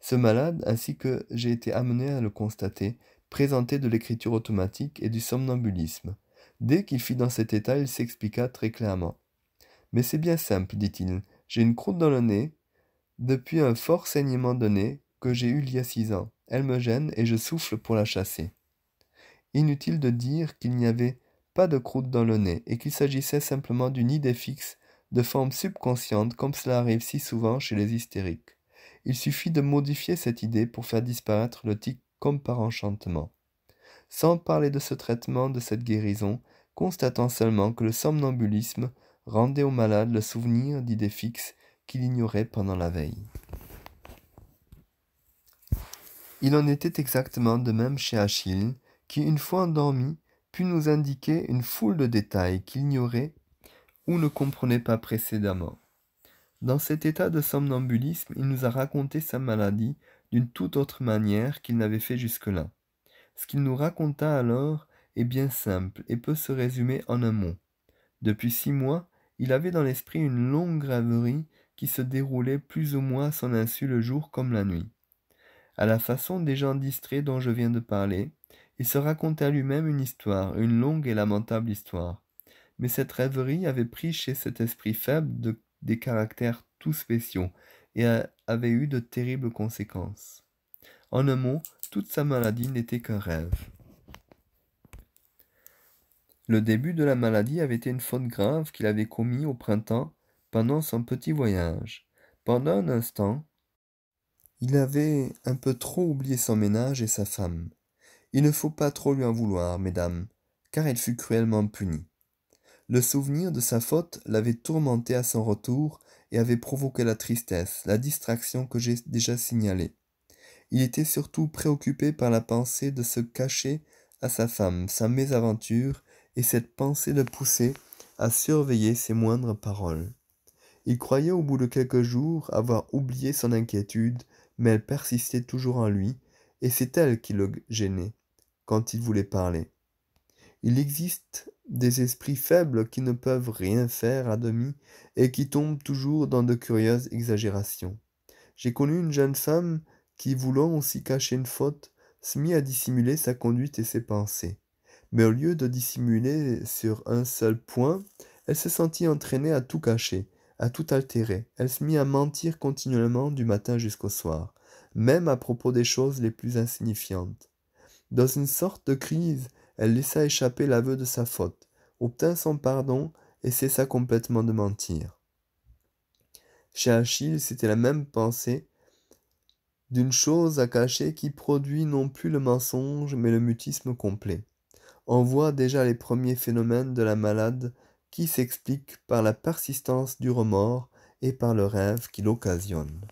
Ce malade, ainsi que j'ai été amené à le constater, présentait de l'écriture automatique et du somnambulisme. Dès qu'il fit dans cet état, il s'expliqua très clairement. Mais c'est bien simple, dit-il. J'ai une croûte dans le nez, depuis un fort saignement de nez que j'ai eu il y a six ans. Elle me gêne et je souffle pour la chasser. Inutile de dire qu'il n'y avait pas de croûte dans le nez et qu'il s'agissait simplement d'une idée fixe de forme subconsciente comme cela arrive si souvent chez les hystériques. Il suffit de modifier cette idée pour faire disparaître le tic comme par enchantement. Sans parler de ce traitement, de cette guérison, constatant seulement que le somnambulisme rendait au malade le souvenir d'idées fixes qu'il ignorait pendant la veille. Il en était exactement de même chez Achille, qui, une fois endormi, put nous indiquer une foule de détails qu'il ignorait ou ne comprenait pas précédemment. Dans cet état de somnambulisme, il nous a raconté sa maladie d'une toute autre manière qu'il n'avait fait jusque-là. Ce qu'il nous raconta alors est bien simple et peut se résumer en un mot. Depuis six mois, il avait dans l'esprit une longue rêverie qui se déroulait plus ou moins à son insu le jour comme la nuit. À la façon des gens distraits dont je viens de parler, il se racontait à lui-même une histoire, une longue et lamentable histoire. Mais cette rêverie avait pris chez cet esprit faible des caractères tout spéciaux et avait eu de terribles conséquences. En un mot, toute sa maladie n'était qu'un rêve. Le début de la maladie avait été une faute grave qu'il avait commise au printemps pendant son petit voyage. Pendant un instant, il avait un peu trop oublié son ménage et sa femme. Il ne faut pas trop lui en vouloir, mesdames, car il fut cruellement puni. Le souvenir de sa faute l'avait tourmenté à son retour et avait provoqué la tristesse, la distraction que j'ai déjà signalée. Il était surtout préoccupé par la pensée de se cacher à sa femme, sa mésaventure et cette pensée le poussait à surveiller ses moindres paroles. Il croyait au bout de quelques jours avoir oublié son inquiétude, mais elle persistait toujours en lui, et c'est elle qui le gênait quand il voulait parler. Il existe des esprits faibles qui ne peuvent rien faire à demi et qui tombent toujours dans de curieuses exagérations. J'ai connu une jeune femme qui, voulant aussi cacher une faute, se mit à dissimuler sa conduite et ses pensées mais au lieu de dissimuler sur un seul point, elle se sentit entraînée à tout cacher, à tout altérer. Elle se mit à mentir continuellement du matin jusqu'au soir, même à propos des choses les plus insignifiantes. Dans une sorte de crise, elle laissa échapper l'aveu de sa faute, obtint son pardon et cessa complètement de mentir. Chez Achille, c'était la même pensée d'une chose à cacher qui produit non plus le mensonge mais le mutisme complet on voit déjà les premiers phénomènes de la malade qui s'expliquent par la persistance du remords et par le rêve qu'il occasionne.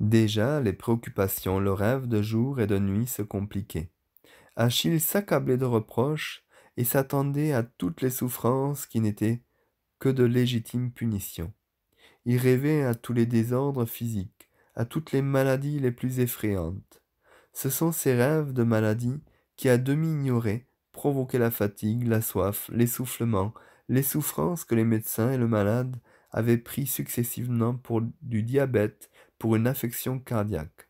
Déjà, les préoccupations, le rêve de jour et de nuit se compliquaient. Achille s'accablait de reproches et s'attendait à toutes les souffrances qui n'étaient que de légitimes punitions. Il rêvait à tous les désordres physiques, à toutes les maladies les plus effrayantes. Ce sont ces rêves de maladies qui a demi ignoré provoqué la fatigue, la soif, l'essoufflement, les souffrances que les médecins et le malade avaient pris successivement pour du diabète, pour une affection cardiaque.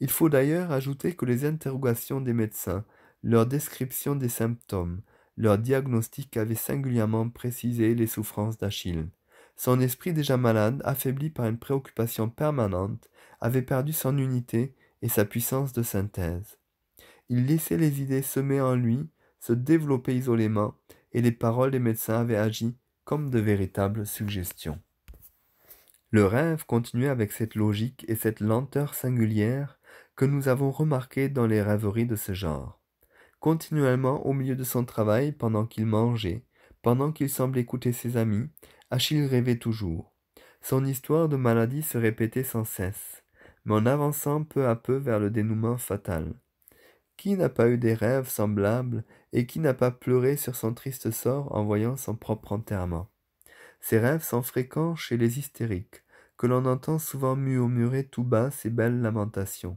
Il faut d'ailleurs ajouter que les interrogations des médecins, leur description des symptômes, leur diagnostic avaient singulièrement précisé les souffrances d'Achille. Son esprit déjà malade, affaibli par une préoccupation permanente, avait perdu son unité et sa puissance de synthèse. Il laissait les idées semées en lui se développer isolément, et les paroles des médecins avaient agi comme de véritables suggestions. Le rêve continuait avec cette logique et cette lenteur singulière que nous avons remarquée dans les rêveries de ce genre. Continuellement au milieu de son travail, pendant qu'il mangeait, pendant qu'il semblait écouter ses amis, Achille rêvait toujours. Son histoire de maladie se répétait sans cesse, mais en avançant peu à peu vers le dénouement fatal. Qui n'a pas eu des rêves semblables et qui n'a pas pleuré sur son triste sort en voyant son propre enterrement Ces rêves sont fréquents chez les hystériques, que l'on entend souvent murmurer tout bas ces belles lamentations.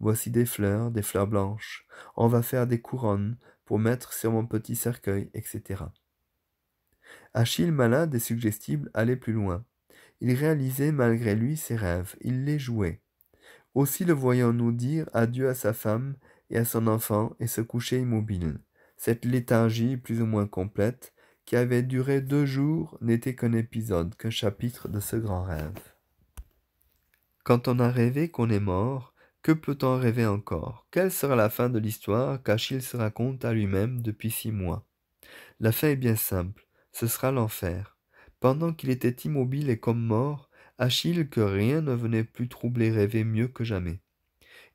Voici des fleurs, des fleurs blanches, on va faire des couronnes pour mettre sur mon petit cercueil, etc. Achille malade et suggestible allait plus loin. Il réalisait malgré lui ses rêves, il les jouait. Aussi le voyant nous dire adieu à sa femme et à son enfant et se couchait immobile. Cette léthargie, plus ou moins complète, qui avait duré deux jours, n'était qu'un épisode, qu'un chapitre de ce grand rêve. Quand on a rêvé qu'on est mort, que peut-on rêver encore Quelle sera la fin de l'histoire qu'Achille se raconte à lui-même depuis six mois La fin est bien simple, ce sera l'enfer. Pendant qu'il était immobile et comme mort, Achille que rien ne venait plus troubler rêvait mieux que jamais.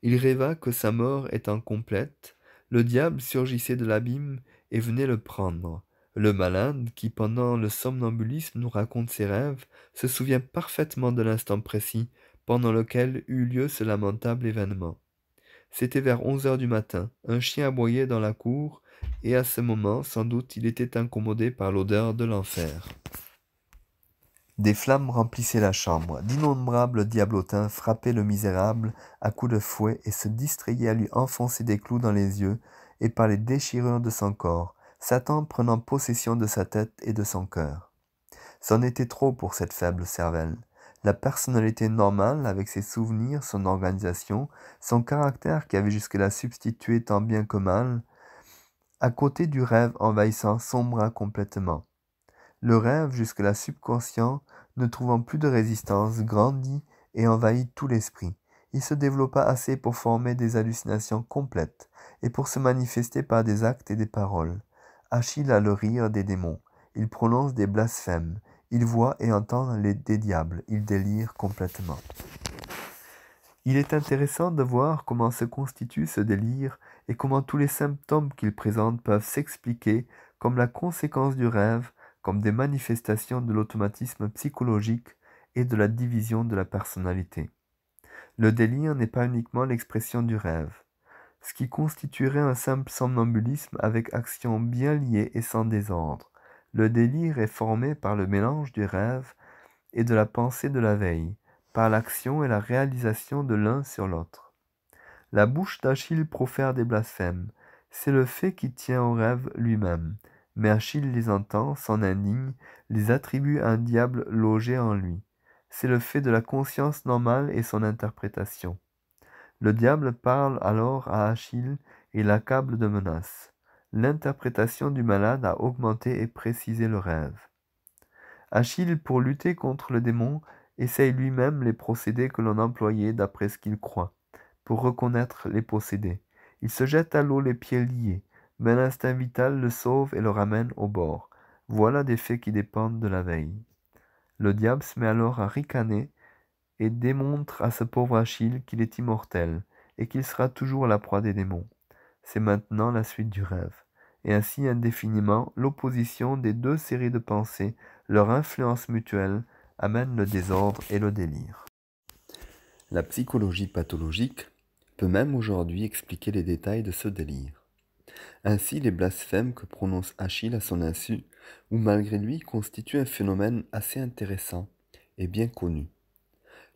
Il rêva que sa mort étant complète, le diable surgissait de l'abîme et venait le prendre. Le malade, qui pendant le somnambulisme nous raconte ses rêves, se souvient parfaitement de l'instant précis pendant lequel eut lieu ce lamentable événement. C'était vers onze heures du matin. Un chien aboyait dans la cour, et à ce moment, sans doute, il était incommodé par l'odeur de l'enfer. Des flammes remplissaient la chambre. D'innombrables diablotins frappaient le misérable à coups de fouet et se distrayaient à lui enfoncer des clous dans les yeux et par les déchirures de son corps, Satan prenant possession de sa tête et de son cœur. C'en était trop pour cette faible cervelle. La personnalité normale, avec ses souvenirs, son organisation, son caractère qui avait jusque-là substitué tant bien que mal, à côté du rêve envahissant, sombra complètement. Le rêve, jusque-là subconscient, ne trouvant plus de résistance, grandit et envahit tout l'esprit. Il se développa assez pour former des hallucinations complètes et pour se manifester par des actes et des paroles. Achille a le rire des démons. Il prononce des blasphèmes. Il voit et entend les, dédiables. diables. Il délire complètement. Il est intéressant de voir comment se constitue ce délire et comment tous les symptômes qu'il présente peuvent s'expliquer comme la conséquence du rêve comme des manifestations de l'automatisme psychologique et de la division de la personnalité. Le délire n'est pas uniquement l'expression du rêve, ce qui constituerait un simple somnambulisme avec action bien liée et sans désordre. Le délire est formé par le mélange du rêve et de la pensée de la veille, par l'action et la réalisation de l'un sur l'autre. La bouche d'Achille profère des blasphèmes, c'est le fait qui tient au rêve lui-même, mais Achille les entend, s'en indigne, les attribue à un diable logé en lui. C'est le fait de la conscience normale et son interprétation. Le diable parle alors à Achille et l'accable de menaces. L'interprétation du malade a augmenté et précisé le rêve. Achille, pour lutter contre le démon, essaye lui-même les procédés que l'on employait d'après ce qu'il croit, pour reconnaître les possédés. Il se jette à l'eau les pieds liés, mais l'instinct vital le sauve et le ramène au bord. Voilà des faits qui dépendent de la veille. Le diable se met alors à ricaner et démontre à ce pauvre Achille qu'il est immortel et qu'il sera toujours la proie des démons. C'est maintenant la suite du rêve. Et ainsi indéfiniment, l'opposition des deux séries de pensées, leur influence mutuelle, amène le désordre et le délire. La psychologie pathologique peut même aujourd'hui expliquer les détails de ce délire. Ainsi, les blasphèmes que prononce Achille à son insu, ou malgré lui, constituent un phénomène assez intéressant et bien connu.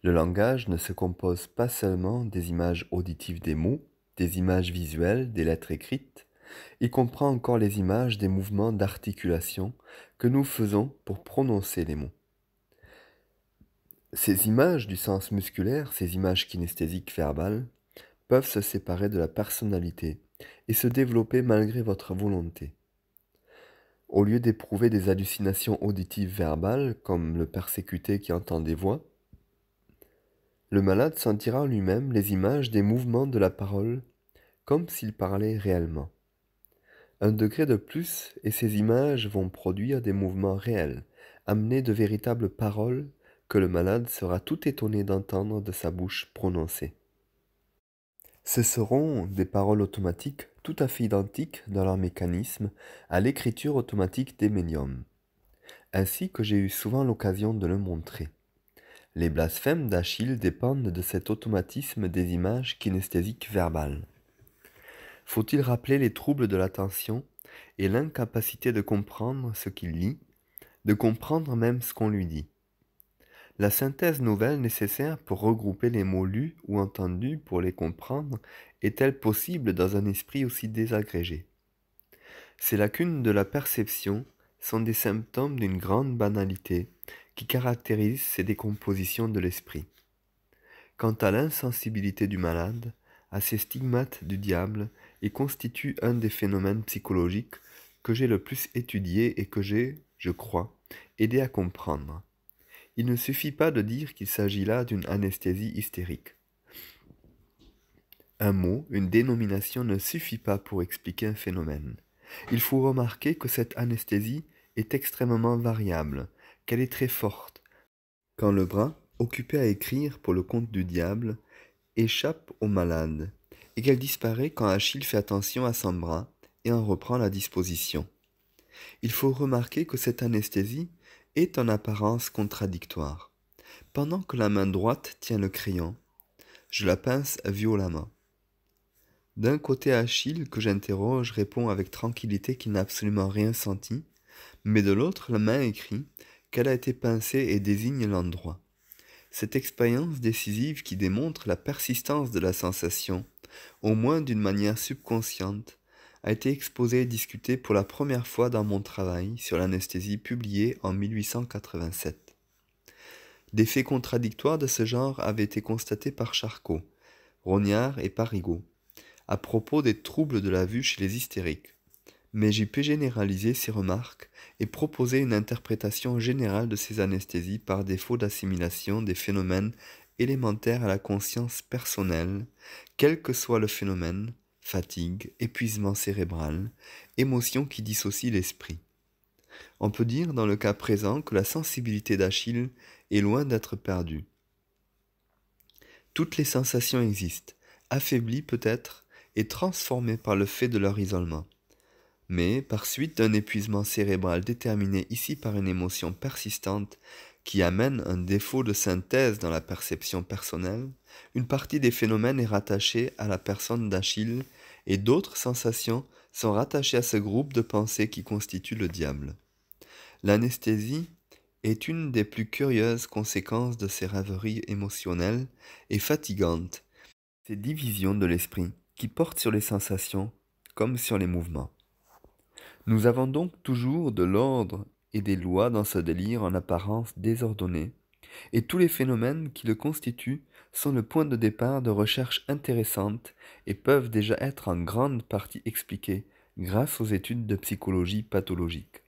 Le langage ne se compose pas seulement des images auditives des mots, des images visuelles, des lettres écrites, il comprend encore les images des mouvements d'articulation que nous faisons pour prononcer les mots. Ces images du sens musculaire, ces images kinesthésiques verbales, peuvent se séparer de la personnalité et se développer malgré votre volonté. Au lieu d'éprouver des hallucinations auditives verbales, comme le persécuté qui entend des voix, le malade sentira en lui-même les images des mouvements de la parole, comme s'il parlait réellement. Un degré de plus, et ces images vont produire des mouvements réels, amener de véritables paroles que le malade sera tout étonné d'entendre de sa bouche prononcée. Ce seront des paroles automatiques tout à fait identiques dans leur mécanisme à l'écriture automatique des médiums, ainsi que j'ai eu souvent l'occasion de le montrer. Les blasphèmes d'Achille dépendent de cet automatisme des images kinesthésiques verbales. Faut-il rappeler les troubles de l'attention et l'incapacité de comprendre ce qu'il lit, de comprendre même ce qu'on lui dit la synthèse nouvelle nécessaire pour regrouper les mots lus ou entendus pour les comprendre est-elle possible dans un esprit aussi désagrégé Ces lacunes de la perception sont des symptômes d'une grande banalité qui caractérise ces décompositions de l'esprit. Quant à l'insensibilité du malade, à ces stigmates du diable, et constitue un des phénomènes psychologiques que j'ai le plus étudié et que j'ai, je crois, aidé à comprendre, il ne suffit pas de dire qu'il s'agit là d'une anesthésie hystérique. Un mot, une dénomination ne suffit pas pour expliquer un phénomène. Il faut remarquer que cette anesthésie est extrêmement variable, qu'elle est très forte. Quand le bras, occupé à écrire pour le compte du diable, échappe au malade, et qu'elle disparaît quand Achille fait attention à son bras et en reprend la disposition. Il faut remarquer que cette anesthésie est en apparence contradictoire. Pendant que la main droite tient le crayon, je la pince violemment. D'un côté Achille, que j'interroge, répond avec tranquillité qu'il n'a absolument rien senti, mais de l'autre la main écrit qu'elle a été pincée et désigne l'endroit. Cette expérience décisive qui démontre la persistance de la sensation, au moins d'une manière subconsciente, a été exposé et discuté pour la première fois dans mon travail sur l'anesthésie publié en 1887. Des faits contradictoires de ce genre avaient été constatés par Charcot, Rognard et Parigot, à propos des troubles de la vue chez les hystériques. Mais j'y pu généraliser ces remarques et proposer une interprétation générale de ces anesthésies par défaut d'assimilation des phénomènes élémentaires à la conscience personnelle, quel que soit le phénomène, fatigue, épuisement cérébral, émotion qui dissocie l'esprit. On peut dire dans le cas présent que la sensibilité d'Achille est loin d'être perdue. Toutes les sensations existent, affaiblies peut-être et transformées par le fait de leur isolement. Mais par suite d'un épuisement cérébral déterminé ici par une émotion persistante qui amène un défaut de synthèse dans la perception personnelle, une partie des phénomènes est rattachée à la personne d'Achille et d'autres sensations sont rattachées à ce groupe de pensées qui constitue le diable. L'anesthésie est une des plus curieuses conséquences de ces rêveries émotionnelles et fatigantes, ces divisions de l'esprit qui portent sur les sensations comme sur les mouvements. Nous avons donc toujours de l'ordre et des lois dans ce délire en apparence désordonné, et tous les phénomènes qui le constituent sont le point de départ de recherches intéressantes et peuvent déjà être en grande partie expliquées grâce aux études de psychologie pathologique.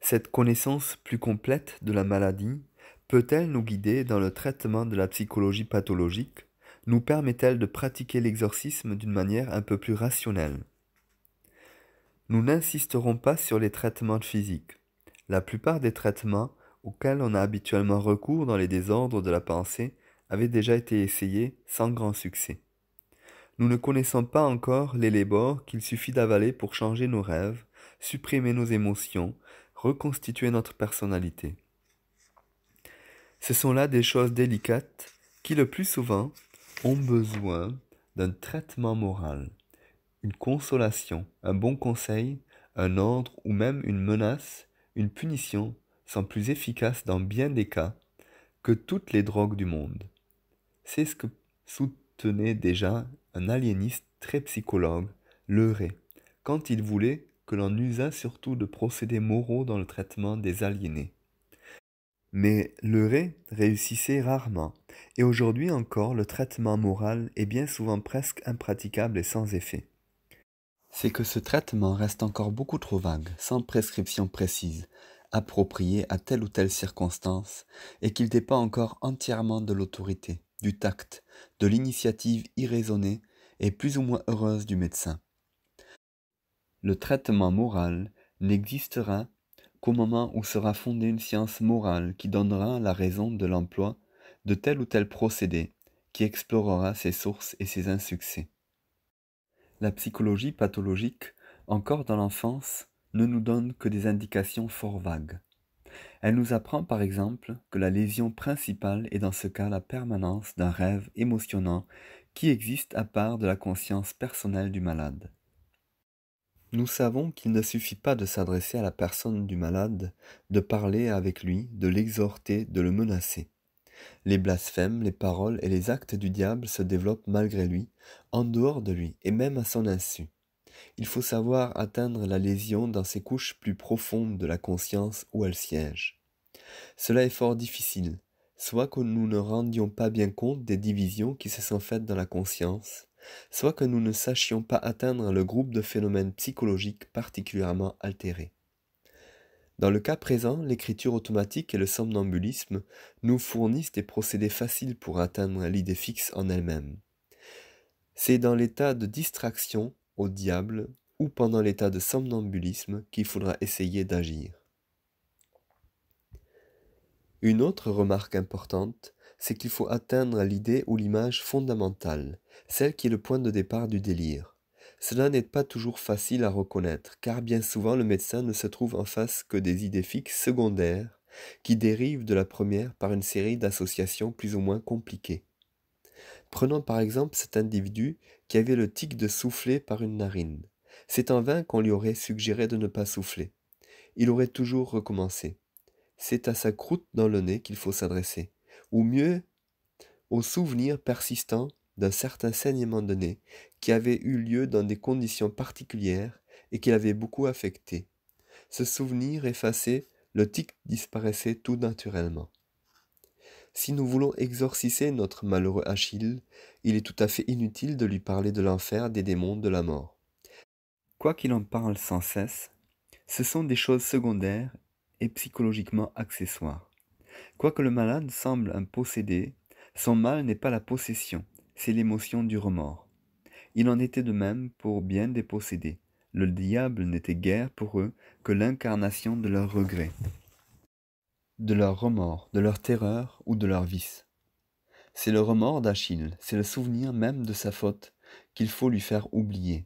Cette connaissance plus complète de la maladie peut-elle nous guider dans le traitement de la psychologie pathologique Nous permet-elle de pratiquer l'exorcisme d'une manière un peu plus rationnelle Nous n'insisterons pas sur les traitements physiques. La plupart des traitements auxquels on a habituellement recours dans les désordres de la pensée avait déjà été essayé sans grand succès. Nous ne connaissons pas encore les lébores qu'il suffit d'avaler pour changer nos rêves, supprimer nos émotions, reconstituer notre personnalité. Ce sont là des choses délicates qui le plus souvent ont besoin d'un traitement moral, une consolation, un bon conseil, un ordre ou même une menace, une punition sont plus efficaces dans bien des cas que toutes les drogues du monde. C'est ce que soutenait déjà un aliéniste très psychologue, Le Ray, quand il voulait que l'on usât surtout de procédés moraux dans le traitement des aliénés. Mais le Ray réussissait rarement, et aujourd'hui encore le traitement moral est bien souvent presque impraticable et sans effet. C'est que ce traitement reste encore beaucoup trop vague, sans prescription précise, appropriée à telle ou telle circonstance, et qu'il dépend encore entièrement de l'autorité du tact, de l'initiative irraisonnée et plus ou moins heureuse du médecin. Le traitement moral n'existera qu'au moment où sera fondée une science morale qui donnera la raison de l'emploi de tel ou tel procédé, qui explorera ses sources et ses insuccès. La psychologie pathologique, encore dans l'enfance, ne nous donne que des indications fort vagues. Elle nous apprend par exemple que la lésion principale est dans ce cas la permanence d'un rêve émotionnant qui existe à part de la conscience personnelle du malade. Nous savons qu'il ne suffit pas de s'adresser à la personne du malade, de parler avec lui, de l'exhorter, de le menacer. Les blasphèmes, les paroles et les actes du diable se développent malgré lui, en dehors de lui et même à son insu. Il faut savoir atteindre la lésion dans ces couches plus profondes de la conscience où elle siège. Cela est fort difficile, soit que nous ne rendions pas bien compte des divisions qui se sont faites dans la conscience, soit que nous ne sachions pas atteindre le groupe de phénomènes psychologiques particulièrement altérés. Dans le cas présent, l'écriture automatique et le somnambulisme nous fournissent des procédés faciles pour atteindre l'idée fixe en elle-même. C'est dans l'état de distraction au diable ou pendant l'état de somnambulisme qu'il faudra essayer d'agir. Une autre remarque importante, c'est qu'il faut atteindre l'idée ou l'image fondamentale, celle qui est le point de départ du délire. Cela n'est pas toujours facile à reconnaître, car bien souvent le médecin ne se trouve en face que des idées fixes secondaires, qui dérivent de la première par une série d'associations plus ou moins compliquées. Prenons par exemple cet individu qui avait le tic de souffler par une narine. C'est en vain qu'on lui aurait suggéré de ne pas souffler. Il aurait toujours recommencé. C'est à sa croûte dans le nez qu'il faut s'adresser, ou mieux, au souvenir persistant d'un certain saignement de nez qui avait eu lieu dans des conditions particulières et qui l'avait beaucoup affecté. Ce souvenir effacé, le tic disparaissait tout naturellement. Si nous voulons exorciser notre malheureux Achille, il est tout à fait inutile de lui parler de l'enfer, des démons, de la mort. Quoi qu'il en parle sans cesse, ce sont des choses secondaires et psychologiquement accessoires. Quoique le malade semble un possédé, son mal n'est pas la possession, c'est l'émotion du remords. Il en était de même pour bien des possédés. Le diable n'était guère pour eux que l'incarnation de leurs regrets de leur remords, de leur terreur ou de leur vice. C'est le remords d'Achille, c'est le souvenir même de sa faute qu'il faut lui faire oublier.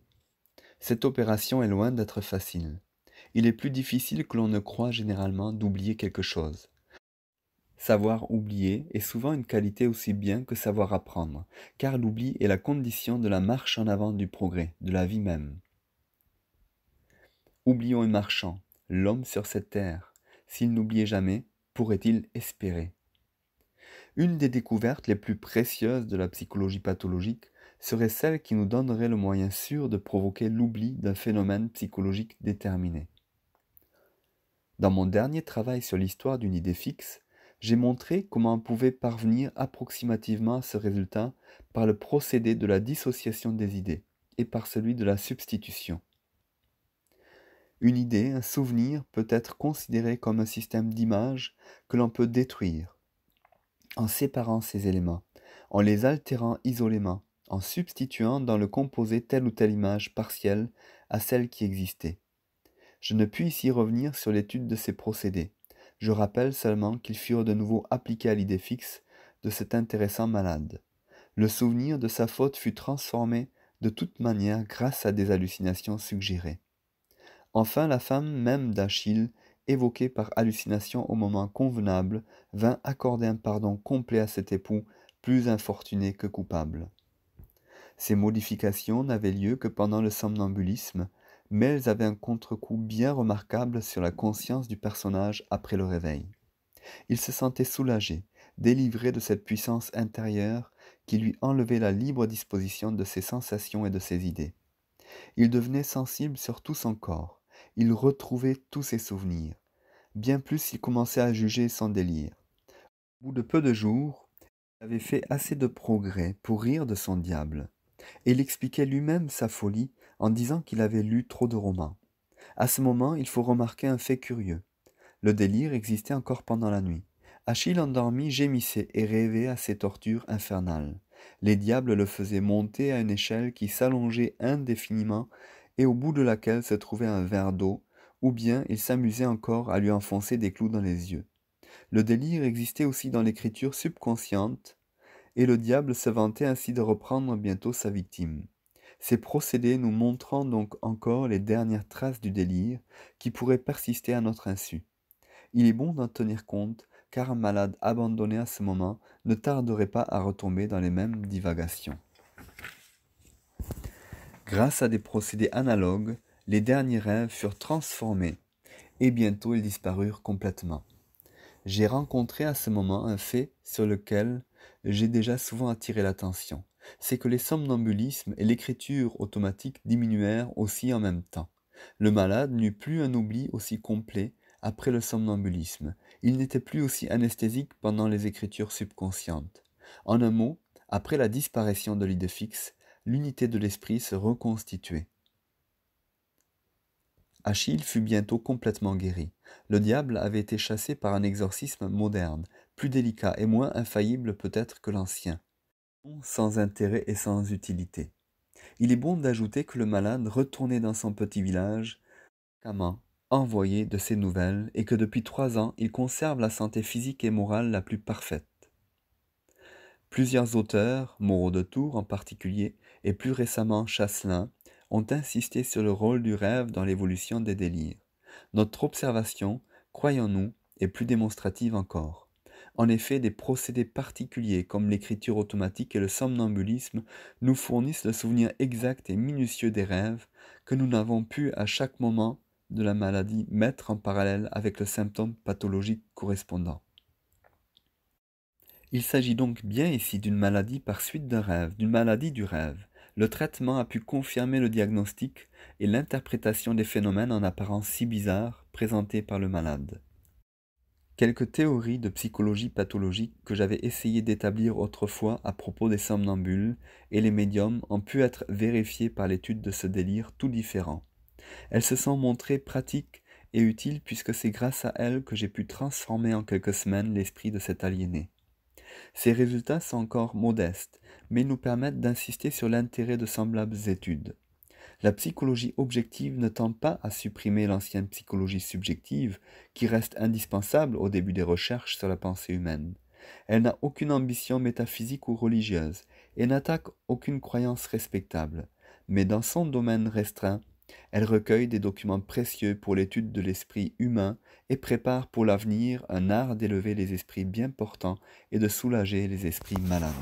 Cette opération est loin d'être facile. Il est plus difficile que l'on ne croit généralement d'oublier quelque chose. Savoir oublier est souvent une qualité aussi bien que savoir apprendre, car l'oubli est la condition de la marche en avant du progrès, de la vie même. Oublions un marchand, l'homme sur cette terre. S'il n'oubliait jamais, pourrait-il espérer Une des découvertes les plus précieuses de la psychologie pathologique serait celle qui nous donnerait le moyen sûr de provoquer l'oubli d'un phénomène psychologique déterminé. Dans mon dernier travail sur l'histoire d'une idée fixe, j'ai montré comment on pouvait parvenir approximativement à ce résultat par le procédé de la dissociation des idées et par celui de la substitution. Une idée, un souvenir peut être considéré comme un système d'images que l'on peut détruire en séparant ces éléments, en les altérant isolément, en substituant dans le composé telle ou telle image partielle à celle qui existait. Je ne puis ici revenir sur l'étude de ces procédés. Je rappelle seulement qu'ils furent de nouveau appliqués à l'idée fixe de cet intéressant malade. Le souvenir de sa faute fut transformé de toute manière grâce à des hallucinations suggérées. Enfin la femme même d'Achille, évoquée par hallucination au moment convenable, vint accorder un pardon complet à cet époux, plus infortuné que coupable. Ces modifications n'avaient lieu que pendant le somnambulisme, mais elles avaient un contre-coup bien remarquable sur la conscience du personnage après le réveil. Il se sentait soulagé, délivré de cette puissance intérieure qui lui enlevait la libre disposition de ses sensations et de ses idées. Il devenait sensible sur tout son corps, il retrouvait tous ses souvenirs. Bien plus, il commençait à juger son délire. Au bout de peu de jours, il avait fait assez de progrès pour rire de son diable, il expliquait lui-même sa folie en disant qu'il avait lu trop de romans. À ce moment, il faut remarquer un fait curieux. Le délire existait encore pendant la nuit. Achille endormi gémissait et rêvait à ses tortures infernales. Les diables le faisaient monter à une échelle qui s'allongeait indéfiniment et au bout de laquelle se trouvait un verre d'eau, ou bien il s'amusait encore à lui enfoncer des clous dans les yeux. Le délire existait aussi dans l'écriture subconsciente, et le diable se vantait ainsi de reprendre bientôt sa victime. Ces procédés nous montrant donc encore les dernières traces du délire qui pourraient persister à notre insu. Il est bon d'en tenir compte, car un malade abandonné à ce moment ne tarderait pas à retomber dans les mêmes divagations. Grâce à des procédés analogues, les derniers rêves furent transformés, et bientôt ils disparurent complètement. J'ai rencontré à ce moment un fait sur lequel j'ai déjà souvent attiré l'attention, c'est que les somnambulismes et l'écriture automatique diminuèrent aussi en même temps. Le malade n'eut plus un oubli aussi complet après le somnambulisme. Il n'était plus aussi anesthésique pendant les écritures subconscientes. En un mot, après la disparition de l'idée fixe, l'unité de l'esprit se reconstituait. Achille fut bientôt complètement guéri. Le diable avait été chassé par un exorcisme moderne, plus délicat et moins infaillible peut-être que l'ancien, sans intérêt et sans utilité. Il est bon d'ajouter que le malade retournait dans son petit village, envoyé de ses nouvelles, et que depuis trois ans il conserve la santé physique et morale la plus parfaite. Plusieurs auteurs, Moreau de Tours en particulier, et plus récemment Chasselin, ont insisté sur le rôle du rêve dans l'évolution des délires. Notre observation, croyons-nous, est plus démonstrative encore. En effet, des procédés particuliers comme l'écriture automatique et le somnambulisme nous fournissent le souvenir exact et minutieux des rêves que nous n'avons pu à chaque moment de la maladie mettre en parallèle avec le symptôme pathologique correspondant. Il s'agit donc bien ici d'une maladie par suite d'un rêve, d'une maladie du rêve. Le traitement a pu confirmer le diagnostic et l'interprétation des phénomènes en apparence si bizarres présentés par le malade. Quelques théories de psychologie pathologique que j'avais essayé d'établir autrefois à propos des somnambules et les médiums ont pu être vérifiées par l'étude de ce délire tout différent. Elles se sont montrées pratiques et utiles puisque c'est grâce à elles que j'ai pu transformer en quelques semaines l'esprit de cet aliéné. Ces résultats sont encore modestes, mais nous permettent d'insister sur l'intérêt de semblables études. La psychologie objective ne tend pas à supprimer l'ancienne psychologie subjective, qui reste indispensable au début des recherches sur la pensée humaine. Elle n'a aucune ambition métaphysique ou religieuse, et n'attaque aucune croyance respectable. Mais dans son domaine restreint, elle recueille des documents précieux pour l'étude de l'esprit humain et prépare pour l'avenir un art d'élever les esprits bien portants et de soulager les esprits malades.